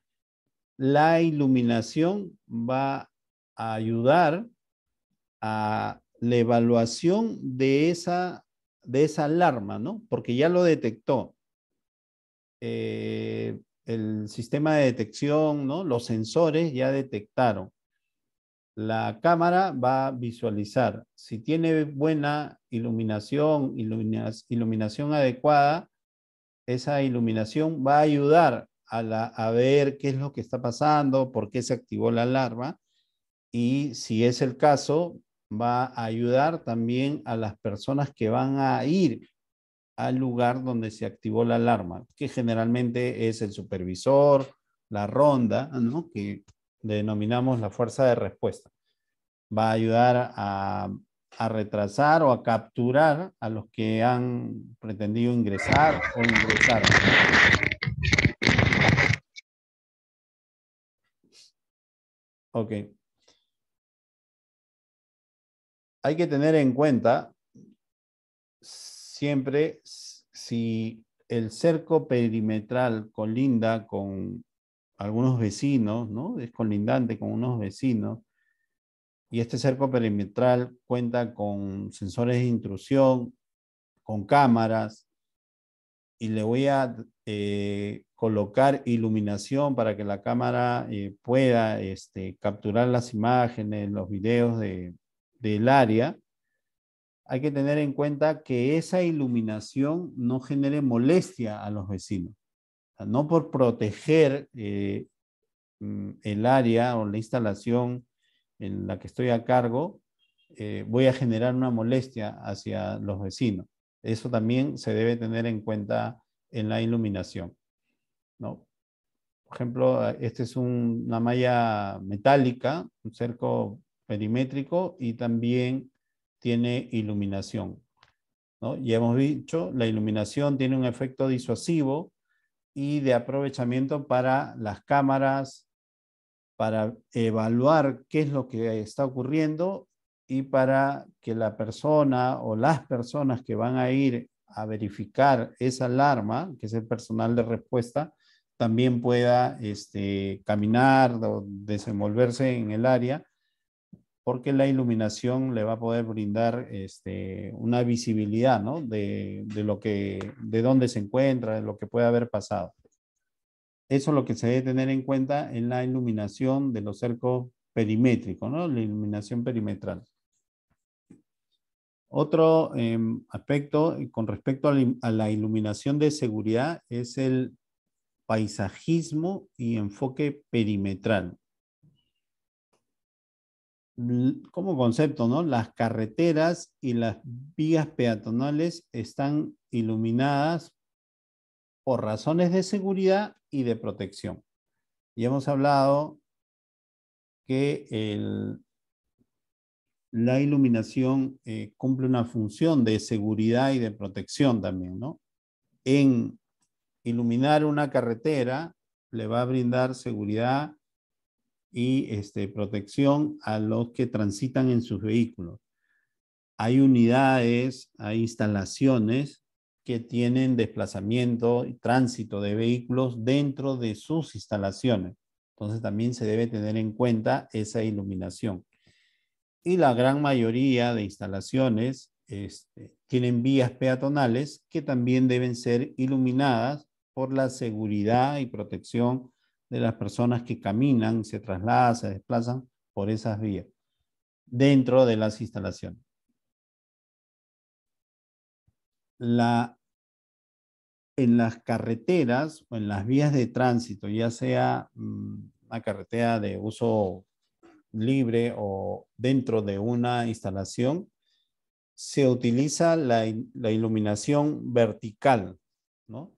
la iluminación va a ayudar a la evaluación de esa, de esa alarma, ¿no? Porque ya lo detectó. Eh, el sistema de detección, ¿no? Los sensores ya detectaron la cámara va a visualizar. Si tiene buena iluminación, iluminación adecuada, esa iluminación va a ayudar a, ver qué es lo que está pasando, por qué se activó la alarma y si es el caso, va a ayudar también a las personas que van a ir al lugar donde se activó la alarma, que generalmente es el supervisor, la ronda, ¿no? denominamos la fuerza de respuesta. Va a ayudar a, retrasar o a capturar a los que han pretendido ingresar o ingresar. Ok. Hay que tener en cuenta siempre si el cerco perimetral colinda con algunos vecinos, ¿no? Es colindante con unos vecinos. Y este cerco perimetral cuenta con sensores de intrusión, con cámaras, y le voy a eh, colocar iluminación para que la cámara eh, pueda este, capturar las imágenes, los videos del área, hay que tener en cuenta que esa iluminación no genere molestia a los vecinos no por proteger eh, mm, el área o la instalación en la que estoy a cargo, eh, voy a generar una molestia hacia los vecinos. Eso también se debe tener en cuenta en la iluminación. ¿no? Por ejemplo, esta es una malla metálica, un cerco perimétrico y también tiene iluminación. Ya hemos dicho, la iluminación tiene un efecto disuasivo y de aprovechamiento para las cámaras, para evaluar qué es lo que está ocurriendo y para que la persona o las personas que van a ir a verificar esa alarma, que es el personal de respuesta, también pueda este, caminar o desenvolverse en el área porque la iluminación le va a poder brindar este, una visibilidad de, de, lo que, de dónde se encuentra, de lo que puede haber pasado. Eso es lo que se debe tener en cuenta en la iluminación de los cercos perimétricos, ¿no? la iluminación perimetral. Otro em, aspecto eh, con respecto a la iluminación de seguridad es el paisajismo y enfoque perimetral como concepto, ¿no? Las carreteras y las vías peatonales están iluminadas por razones de seguridad y de protección. Y hemos hablado que la iluminación eh, cumple una función de seguridad y de protección también, ¿no? En iluminar una carretera le va a brindar seguridad y este, protección a los que transitan en sus vehículos. Hay unidades, hay instalaciones que tienen desplazamiento y tránsito de vehículos dentro de sus instalaciones. Entonces también se debe tener en cuenta esa iluminación. Y la gran mayoría de instalaciones este, tienen vías peatonales que también deben ser iluminadas por la seguridad y protección de las personas que caminan, se trasladan, se desplazan por esas vías dentro de las instalaciones. La, en las carreteras o en las vías de tránsito, ya sea mm, una carretera de uso libre o dentro de una instalación, se utiliza la, la iluminación vertical, ¿no?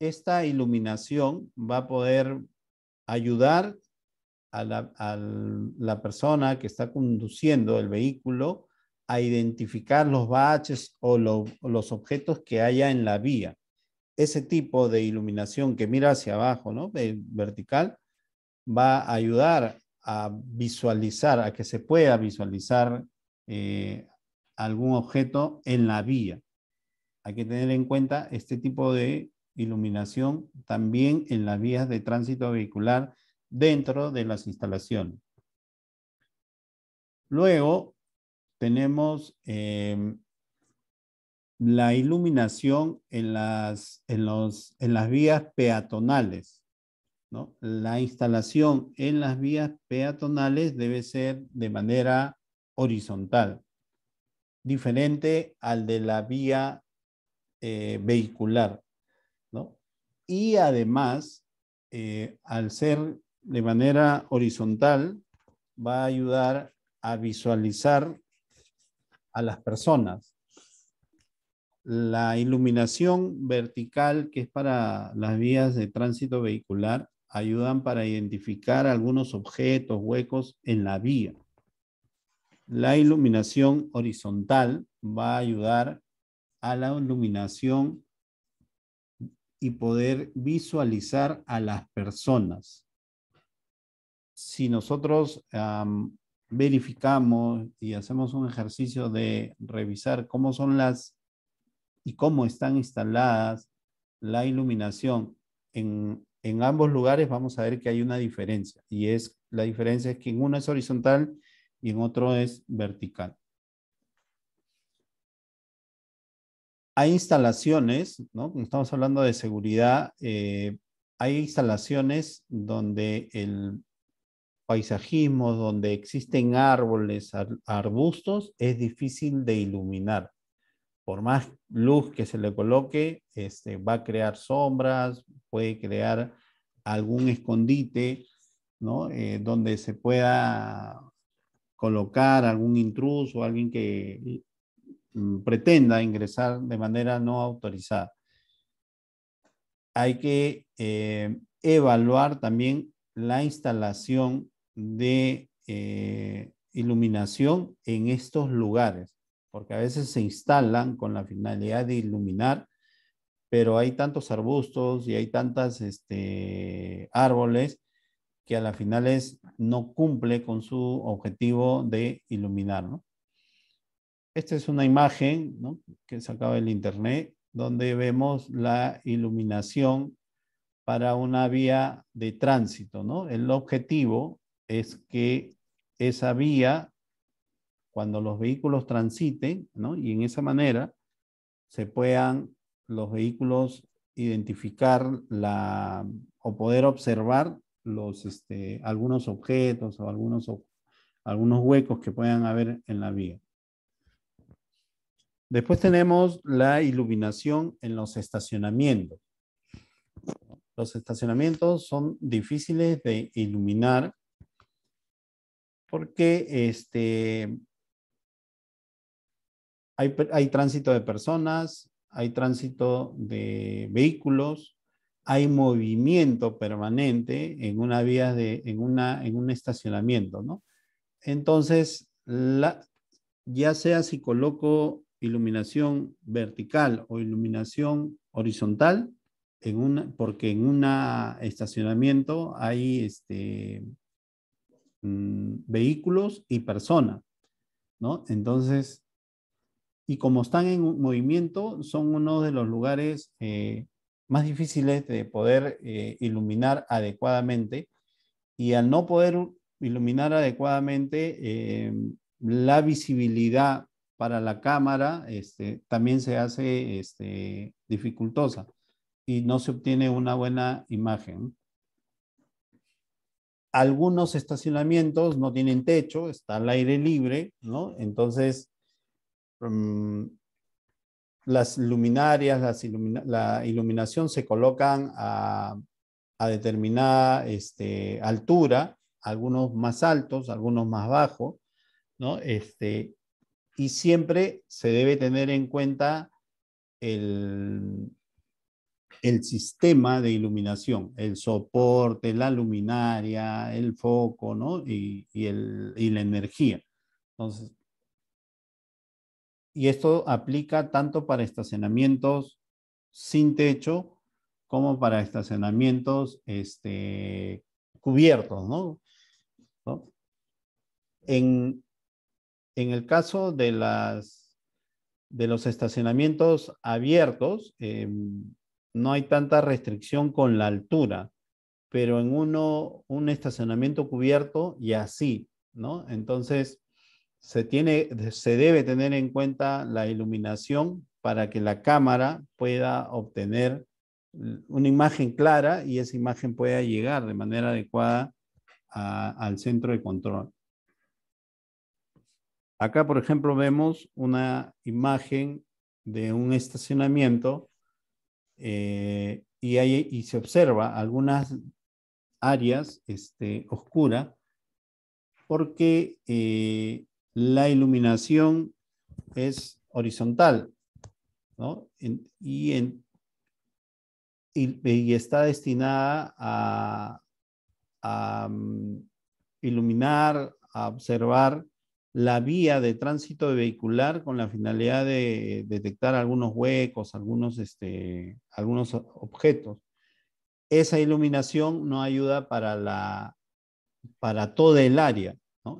esta iluminación va a poder ayudar a la, persona que está conduciendo el vehículo a identificar los baches o los objetos que haya en la vía. Ese tipo de iluminación que mira hacia abajo, ¿no? Eh, vertical, va a ayudar a visualizar, a que se pueda visualizar eh, algún objeto en la vía. Hay que tener en cuenta este tipo de iluminación también en las vías de tránsito vehicular dentro de las instalaciones. Luego tenemos em, la iluminación en las, en, las vías peatonales. La instalación en las vías peatonales debe ser de manera horizontal, diferente al de la vía eh, vehicular y además, eh, al ser de manera horizontal, va a ayudar a visualizar a las personas. La iluminación vertical, que es para las vías de tránsito vehicular, ayudan para identificar algunos objetos, huecos en la vía. La iluminación horizontal va a ayudar a la iluminación y poder visualizar a las personas. Si nosotros verificamos y hacemos un ejercicio de revisar cómo son las y cómo están instaladas la iluminación en, en ambos lugares, vamos a ver que hay una diferencia. Y es la diferencia es que en uno es horizontal y en otro es vertical. hay instalaciones, ¿no? Estamos hablando de seguridad, eh, hay instalaciones donde el paisajismo, donde existen árboles, arbustos, es difícil de iluminar. Por más luz que se le coloque, este, va a crear sombras, puede crear algún escondite, ¿no? Eh, donde se pueda colocar algún intruso, alguien que Mm, pretenda ingresar de manera no autorizada. Hay que eh, evaluar también la instalación de eh, iluminación en estos lugares, porque a veces se instalan con la finalidad de iluminar, pero hay tantos arbustos y hay tantas este, árboles que a la final no cumple con su objetivo de iluminar. ¿no? Esta es una imagen ¿no? que sacaba el internet, donde vemos la iluminación para una vía de tránsito. El objetivo es que esa vía, cuando los vehículos transiten, y en esa manera se puedan los vehículos identificar la, o poder observar los, este, algunos objetos o algunos, algunos huecos que puedan haber en la vía. Después tenemos la iluminación en los estacionamientos. Los estacionamientos son difíciles de iluminar porque este, hay, tránsito de personas, hay tránsito de vehículos, hay movimiento permanente en una vía de, en, una, en un estacionamiento, Entonces, la, ya sea si coloco iluminación vertical o iluminación horizontal, en una, porque en un estacionamiento hay este, mm, vehículos y personas, ¿no? Entonces, y como están en movimiento, son uno de los lugares eh, más difíciles de poder eh, iluminar adecuadamente. Y al no poder iluminar adecuadamente, eh, la visibilidad para la cámara este, también se hace este, dificultosa y no se obtiene una buena imagen. Algunos estacionamientos no tienen techo, está al aire libre, ¿no? Entonces, mm, las luminarias, las la iluminación se colocan a, a determinada este, altura, algunos más altos, algunos más bajos, ¿no? Este, y siempre se debe tener en cuenta el, el sistema de iluminación, el soporte, la luminaria, el foco ¿no? y, el, la energía. Entonces, y esto aplica tanto para estacionamientos sin techo como para estacionamientos este, cubiertos. ¿no? En, en el caso de, las, de los estacionamientos abiertos, em, no hay tanta restricción con la altura, pero en uno, un estacionamiento cubierto y así, ¿no? Entonces, se, tiene, se debe tener en cuenta la iluminación para que la cámara pueda obtener una imagen clara y esa imagen pueda llegar de manera adecuada al centro de control. Acá, por ejemplo, vemos una imagen de un estacionamiento eh, y, se observa algunas áreas este, oscuras porque eh, la iluminación es horizontal y, en, y, está destinada a, mm, iluminar, a observar la vía de tránsito vehicular con la finalidad de detectar algunos huecos, algunos, este, algunos objetos. Esa iluminación no ayuda para, la, para toda el área.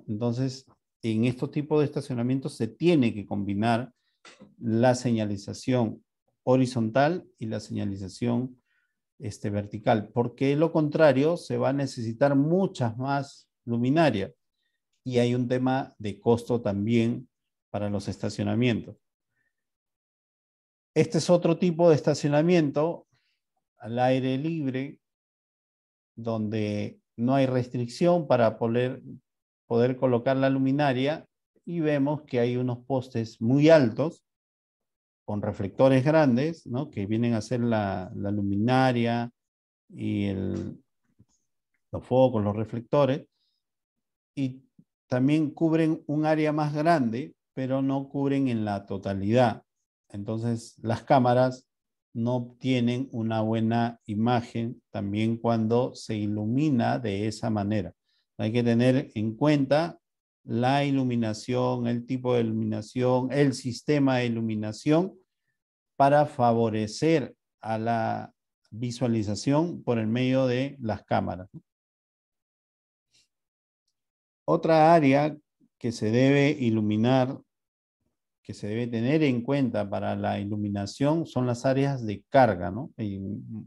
Entonces, en estos tipos de estacionamientos se tiene que combinar la señalización horizontal y la señalización este, vertical, porque lo contrario se va a necesitar muchas más luminarias y hay un tema de costo también para los estacionamientos. Este es otro tipo de estacionamiento al aire libre, donde no hay restricción para poder, colocar la luminaria y vemos que hay unos postes muy altos con reflectores grandes, ¿no? que vienen a ser la, la luminaria y el, los focos, los reflectores, y también cubren un área más grande, pero no cubren en la totalidad. Entonces, las cámaras no obtienen una buena imagen también cuando se ilumina de esa manera. Hay que tener en cuenta la iluminación, el tipo de iluminación, el sistema de iluminación para favorecer a la visualización por el medio de las cámaras. Otra área que se debe iluminar, que se debe tener en cuenta para la iluminación son las áreas de carga, ¿no?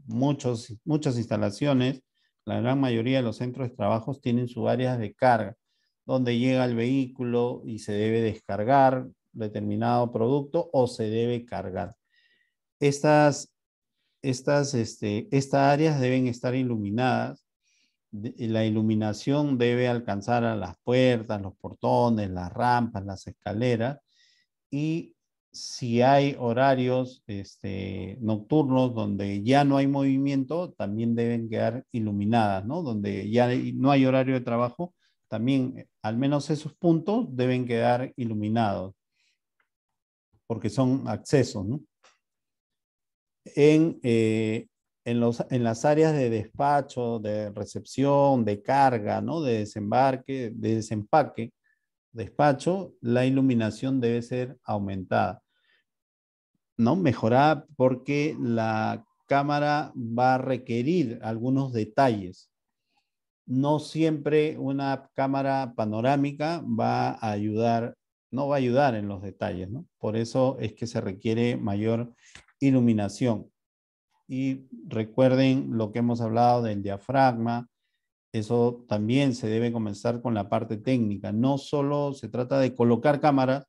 muchas instalaciones, la gran mayoría de los centros de trabajos tienen sus áreas de carga, donde llega el vehículo y se debe descargar determinado producto o se debe cargar. Estas, estas este, áreas deben estar iluminadas la iluminación debe alcanzar a las puertas, los portones, las rampas, las escaleras y si hay horarios este, nocturnos donde ya no hay movimiento, también deben quedar iluminadas, ¿no? Donde ya no hay horario de trabajo, también al menos esos puntos deben quedar iluminados, porque son accesos, ¿no? En eh, en, las áreas de despacho, de recepción, de carga, ¿no? de desembarque, de desempaque, despacho, la iluminación debe ser aumentada, ¿no? mejorada porque la cámara va a requerir algunos detalles. No siempre una cámara panorámica va a ayudar, no va a ayudar en los detalles, ¿no? Por eso es que se requiere mayor iluminación. Y recuerden lo que hemos hablado del diafragma. Eso también se debe comenzar con la parte técnica. No solo se trata de colocar cámara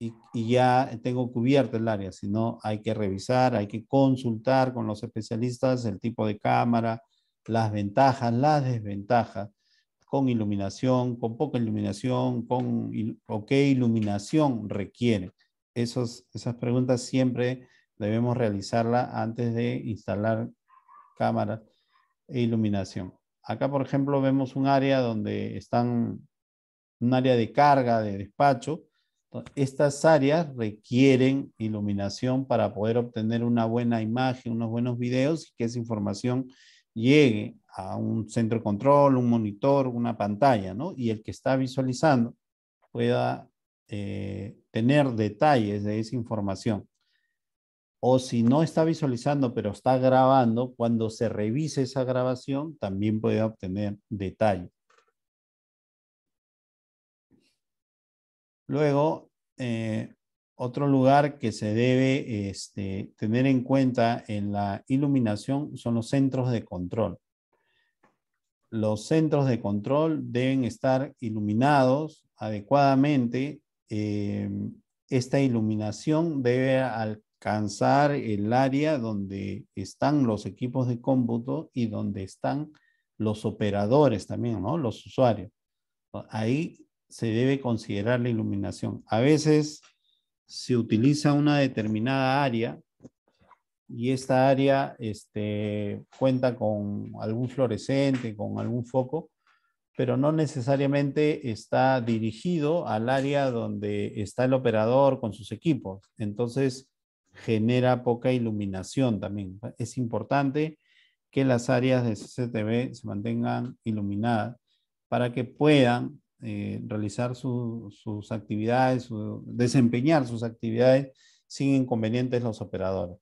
y, ya tengo cubierta el área, sino hay que revisar, hay que consultar con los especialistas el tipo de cámara, las ventajas, las desventajas, con iluminación, con poca iluminación, con o qué iluminación requiere. Esos, esas preguntas siempre debemos realizarla antes de instalar cámaras e iluminación. Acá, por ejemplo, vemos un área donde están un área de carga, de despacho. Estas áreas requieren iluminación para poder obtener una buena imagen, unos buenos videos y que esa información llegue a un centro de control, un monitor, una pantalla, ¿no? Y el que está visualizando pueda eh, tener detalles de esa información o si no está visualizando pero está grabando, cuando se revise esa grabación también puede obtener detalle. Luego, eh, otro lugar que se debe este, tener en cuenta en la iluminación son los centros de control. Los centros de control deben estar iluminados adecuadamente. Eh, esta iluminación debe al cansar el área donde están los equipos de cómputo y donde están los operadores también, ¿no? Los usuarios. Ahí se debe considerar la iluminación. A veces se utiliza una determinada área y esta área este, cuenta con algún fluorescente, con algún foco, pero no necesariamente está dirigido al área donde está el operador con sus equipos. Entonces, genera poca iluminación también. Es importante que las áreas de CCTV se mantengan iluminadas para que puedan eh, realizar sus actividades, desempeñar sus actividades sin inconvenientes los operadores.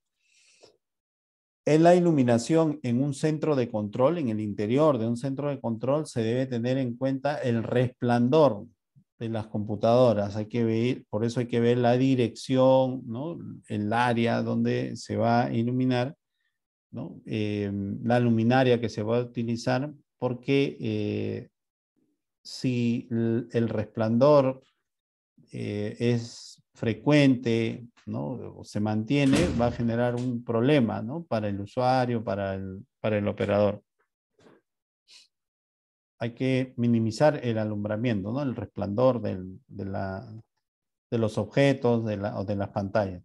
En la iluminación en un centro de control, en el interior de un centro de control, se debe tener en cuenta el resplandor de las computadoras. Hay que ver, por eso hay que ver la dirección, ¿no? el área donde se va a iluminar, ¿no? Em, la luminaria que se va a utilizar, porque eh, si el resplandor eh, es frecuente ¿no? o se mantiene, va a generar un problema ¿no? para el usuario, para para el operador hay que minimizar el alumbramiento, ¿no? el resplandor de, los objetos o de las pantallas.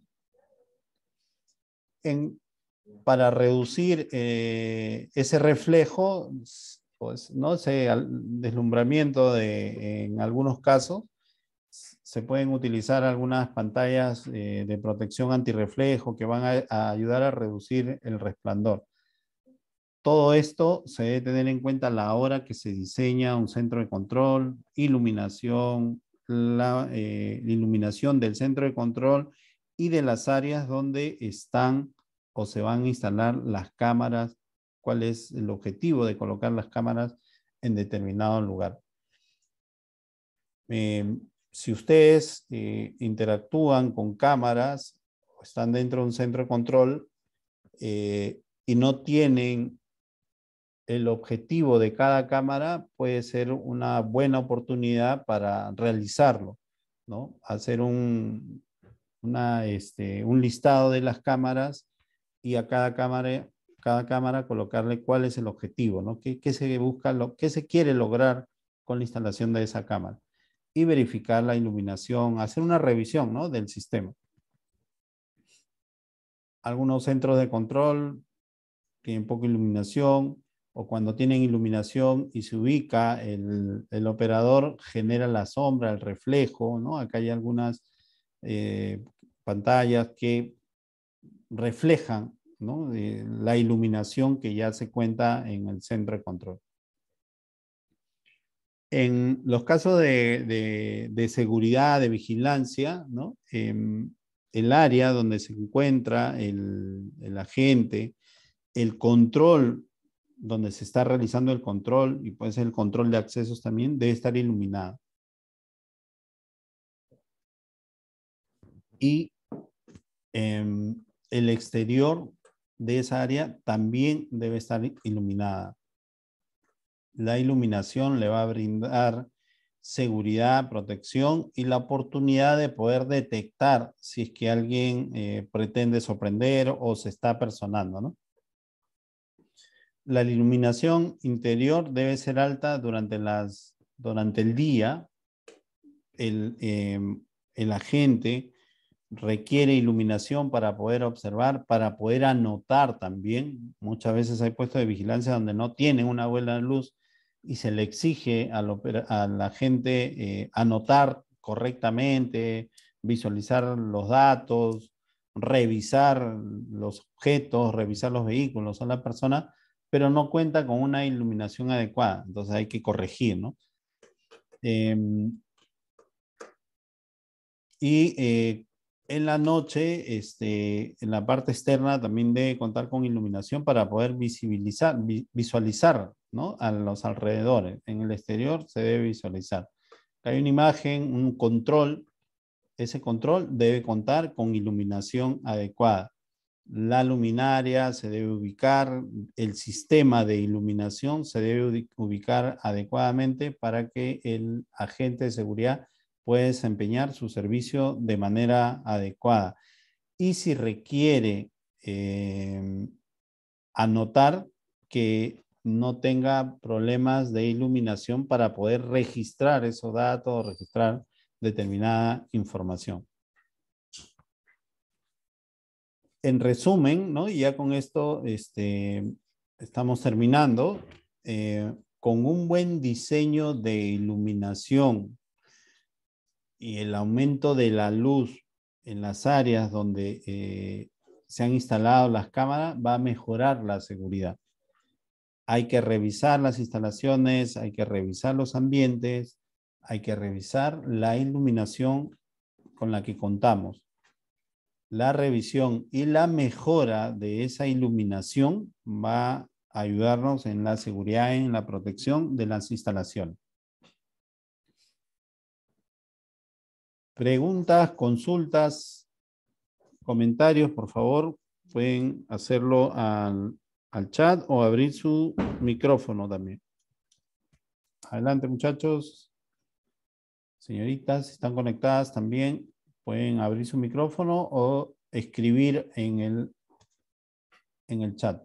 para reducir eh, ese reflejo, pues, ¿no? ese deslumbramiento en algunos casos, se pueden utilizar algunas pantallas eh, de protección antirreflejo que van a ayudar a reducir el resplandor. Todo esto se debe tener en cuenta a la hora que se diseña un centro de control, iluminación, eh, la iluminación del centro de control y de las áreas donde están o se van a instalar las cámaras, cuál es el objetivo de colocar las cámaras en determinado lugar. Em, si ustedes eh, interactúan con cámaras o están dentro de un centro de control eh, y no tienen el objetivo de cada cámara puede ser una buena oportunidad para realizarlo, ¿no? Hacer un, este, un listado de las cámaras y a cada cámara, cada cámara colocarle cuál es el objetivo, ¿no? ¿Qué, se busca, qué se quiere lograr con la instalación de esa cámara? Y verificar la iluminación, hacer una revisión, ¿no? Del sistema. Algunos centros de control tienen poca iluminación, o cuando tienen iluminación y se ubica, el, operador genera la sombra, el reflejo, Acá hay algunas eh, pantallas que reflejan eh, la iluminación que ya se cuenta en el centro de control. En los casos de, seguridad, de vigilancia, ¿no? Em, el área donde se encuentra el, el agente, el control donde se está realizando el control y puede ser el control de accesos también, debe estar iluminada. Y em, el exterior de esa área también debe estar iluminada. La iluminación le va a brindar seguridad, protección y la oportunidad de poder detectar si es que alguien eh, pretende sorprender o se está personando, ¿no? la iluminación interior debe ser alta durante, durante el día. Em, el, agente requiere iluminación para poder observar, para poder anotar también. Muchas veces hay puestos de vigilancia donde no tienen una buena luz y se le exige a, la gente eh, anotar correctamente, visualizar los datos, revisar los objetos, revisar los vehículos a la persona pero no cuenta con una iluminación adecuada, entonces hay que corregir, em, y eh, en la noche, este, en la parte externa también debe contar con iluminación para poder visibilizar, visualizar a los alrededores. En el exterior se debe visualizar. Hay una imagen, un control. Ese control debe contar con iluminación adecuada la luminaria, se debe ubicar, el sistema de iluminación se debe ubicar adecuadamente para que el agente de seguridad pueda desempeñar su servicio de manera adecuada. Y si requiere em, anotar que no tenga problemas de iluminación para poder registrar esos datos, o registrar determinada información. en resumen, y ya con esto este, estamos terminando, eh, con un buen diseño de iluminación y el aumento de la luz en las áreas donde eh, se han instalado las cámaras va a mejorar la seguridad. Hay que revisar las instalaciones, hay que revisar los ambientes, hay que revisar la iluminación con la que contamos la revisión y la mejora de esa iluminación va a ayudarnos en la seguridad, y en la protección de las instalaciones. Preguntas, consultas, comentarios, por favor, pueden hacerlo al, al chat o abrir su micrófono también. Adelante, muchachos. Señoritas, están conectadas también. Pueden abrir su micrófono o escribir en el, en el chat.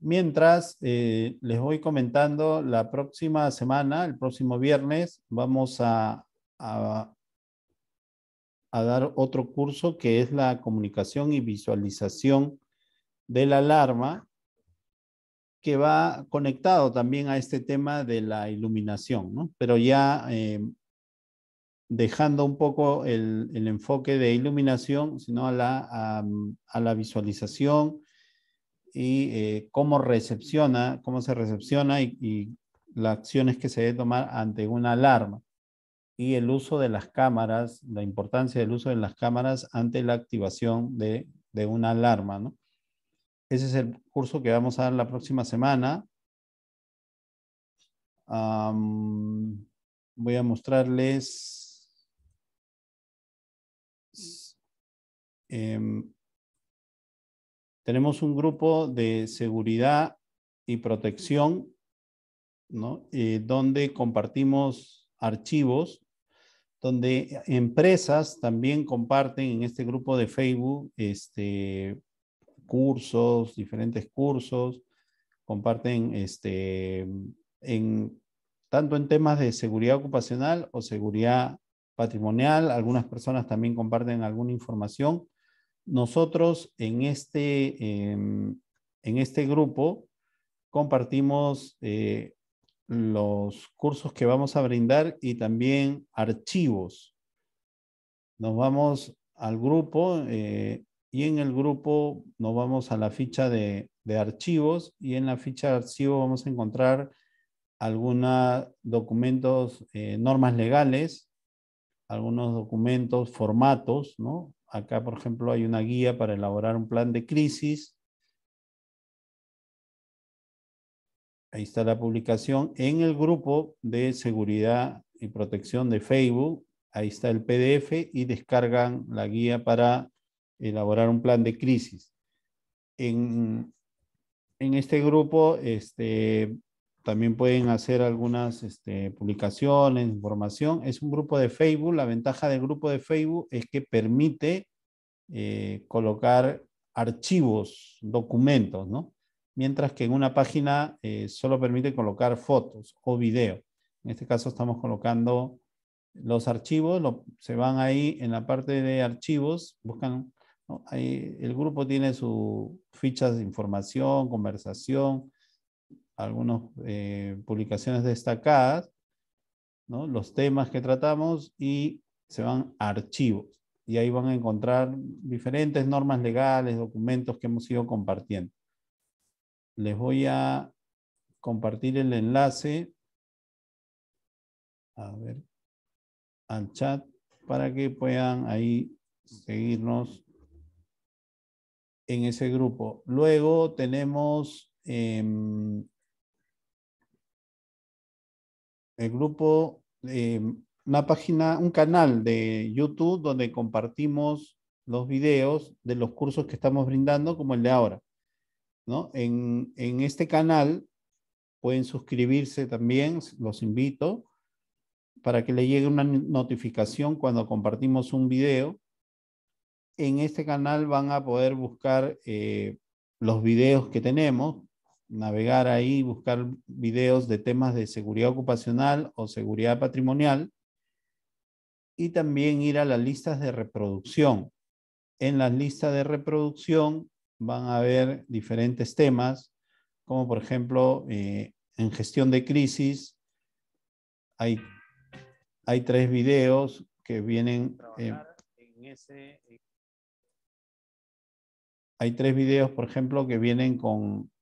Mientras, eh, les voy comentando, la próxima semana, el próximo viernes, vamos a, dar otro curso que es la comunicación y visualización de la alarma, que va conectado también a este tema de la iluminación, ¿no? Pero ya eh, dejando un poco el, enfoque de iluminación, sino a la, a, la visualización y eh, cómo recepciona, cómo se recepciona y, las acciones que se deben tomar ante una alarma y el uso de las cámaras, la importancia del uso de las cámaras ante la activación de, una alarma. Ese es el curso que vamos a dar la próxima semana. voy a mostrarles Em, tenemos un grupo de seguridad y protección, ¿no? Eh, donde compartimos archivos, donde empresas también comparten en este grupo de Facebook este, cursos, diferentes cursos, comparten este, tanto en temas de seguridad ocupacional o seguridad patrimonial, algunas personas también comparten alguna información nosotros en este, em, en este grupo compartimos eh, los cursos que vamos a brindar y también archivos. Nos vamos al grupo eh, y en el grupo nos vamos a la ficha de, archivos y en la ficha de archivo vamos a encontrar algunos documentos, eh, normas legales, algunos documentos, formatos, ¿no? Acá, por ejemplo, hay una guía para elaborar un plan de crisis. Ahí está la publicación en el grupo de seguridad y protección de Facebook. Ahí está el PDF y descargan la guía para elaborar un plan de crisis. En, en este grupo este, también pueden hacer algunas este, publicaciones, información. Es un grupo de Facebook. La ventaja del grupo de Facebook es que permite eh, colocar archivos, documentos, ¿no? Mientras que en una página eh, solo permite colocar fotos o video. En este caso estamos colocando los archivos, se van ahí en la parte de archivos, buscan, el grupo tiene sus fichas de información, conversación, algunas eh, publicaciones destacadas, los temas que tratamos y se van a archivos. Y ahí van a encontrar diferentes normas legales, documentos que hemos ido compartiendo. Les voy a compartir el enlace al chat para que puedan ahí seguirnos en ese grupo. Luego tenemos em, el grupo, eh, una página, un canal de YouTube donde compartimos los videos de los cursos que estamos brindando, como el de ahora. En, este canal pueden suscribirse también, los invito, para que le llegue una notificación cuando compartimos un video. En este canal van a poder buscar eh, los videos que tenemos, navegar ahí, buscar videos de temas de seguridad ocupacional o seguridad patrimonial y también ir a las listas de reproducción. En las listas de reproducción van a ver diferentes temas, como por ejemplo eh, en gestión de crisis hay, tres videos que vienen... Eh, eh, hay tres videos, por ejemplo, que vienen con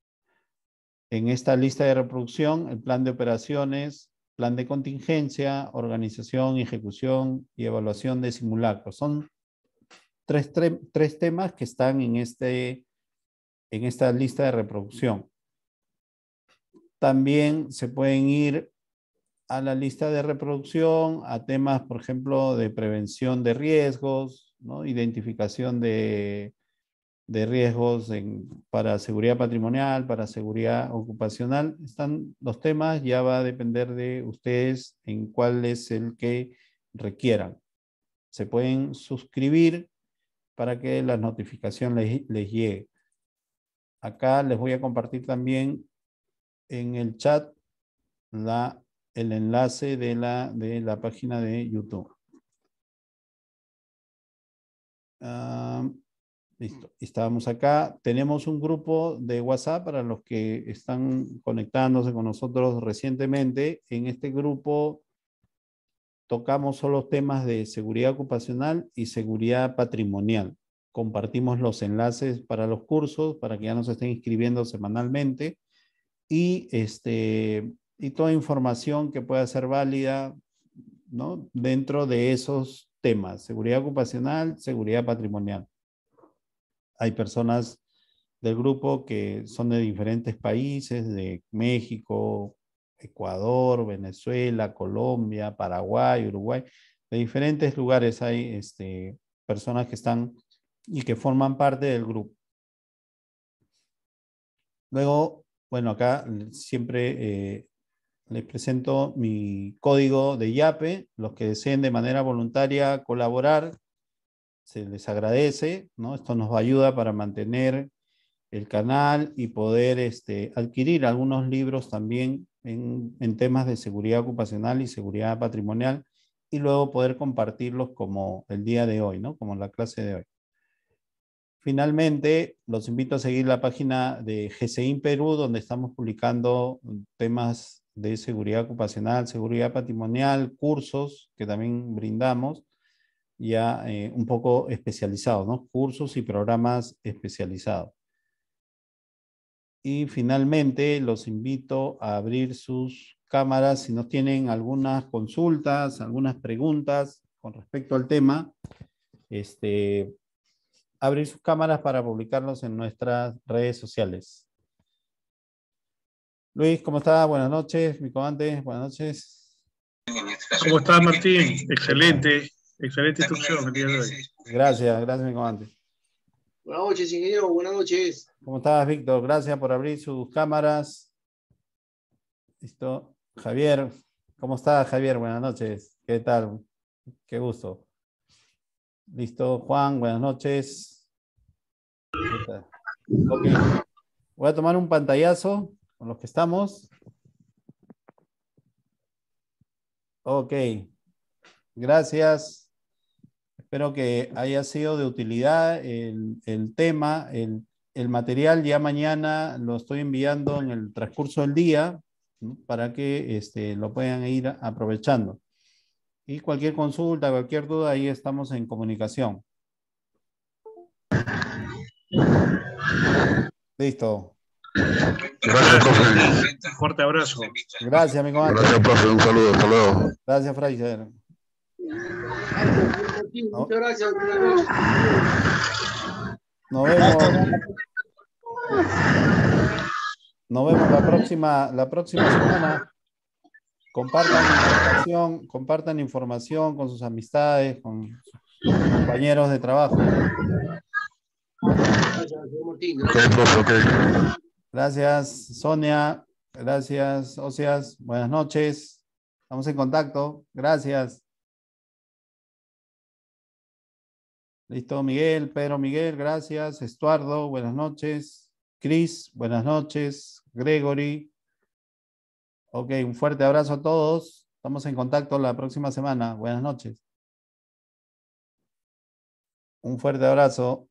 en esta lista de reproducción el plan de operaciones, plan de contingencia, organización, ejecución y evaluación de simulacros. Son tres, temas que están en, este, en esta lista de reproducción. También se pueden ir a la lista de reproducción, a temas, por ejemplo, de prevención de riesgos, ¿no? identificación de de riesgos para seguridad patrimonial, para seguridad ocupacional. Están los temas, ya va a depender de ustedes en cuál es el que requieran. Se pueden suscribir para que la notificación les, llegue. Acá les voy a compartir también en el chat la, el enlace de la, de la página de YouTube. Ah, Listo, mm. estábamos acá. Tenemos un grupo de WhatsApp para los que están conectándose con nosotros recientemente. En este grupo tocamos solo temas de seguridad ocupacional y seguridad patrimonial. Compartimos los enlaces para los cursos para que ya nos estén inscribiendo semanalmente y, este, y toda información que pueda ser válida ¿no? dentro de esos temas, seguridad ocupacional, seguridad patrimonial hay personas del grupo que son de diferentes países, de México, Ecuador, Venezuela, Colombia, Paraguay, Uruguay, de diferentes lugares hay este, personas que están y que forman parte del grupo. Luego, bueno, acá siempre eh, les presento mi código de YAPE. Los que deseen de manera voluntaria colaborar se les agradece, ¿no? Esto nos ayuda para mantener el canal y poder este, adquirir algunos libros también en, temas de seguridad ocupacional y seguridad patrimonial y luego poder compartirlos como el día de hoy, ¿no? Como la clase de hoy. Finalmente, los invito a seguir la página de GCIM Perú, donde estamos publicando temas de seguridad ocupacional, seguridad patrimonial, cursos que también brindamos ya eh, un poco especializados, ¿no? Cursos y programas especializados. Y finalmente los invito a abrir sus cámaras si no tienen algunas consultas, algunas preguntas con respecto al tema. Este, abrir sus cámaras para publicarlos en nuestras redes sociales. Luis, ¿cómo estás? Buenas noches, mi comandante, buenas noches. ¿Cómo estás, Martín? Excelente. Excelente instrucción Gracias, gracias, mi comandante. Buenas noches, ingeniero. Buenas noches. ¿Cómo estás, Víctor? Gracias por abrir sus cámaras. Listo. Javier, ¿cómo estás, Javier? Buenas noches. ¿Qué tal? Qué gusto. Listo, Juan, buenas noches. Voy a tomar un pantallazo con los que estamos. Ok. Gracias. Espero que haya sido de utilidad el, el tema, el, el, material ya mañana lo estoy enviando en el transcurso del día para que este, lo puedan ir aprovechando. Y cualquier consulta, cualquier duda, ahí estamos en comunicación. Listo. Gracias, profe. Un fuerte abrazo. Gracias, mi Gracias, profe. Un saludo. Hasta luego. Gracias, Fraser gracias. Nos vemos. Nos vemos la próxima, la próxima semana. Compartan información, compartan información con sus amistades, con sus compañeros de trabajo. Gracias, Sonia. Gracias, Oseas. Buenas noches. Estamos en contacto. Gracias. Listo, Miguel, Pedro Miguel, gracias. Estuardo, buenas noches. Cris, buenas noches. Gregory. Ok, un fuerte abrazo a todos. Estamos en contacto la próxima semana. Buenas noches. Un fuerte abrazo.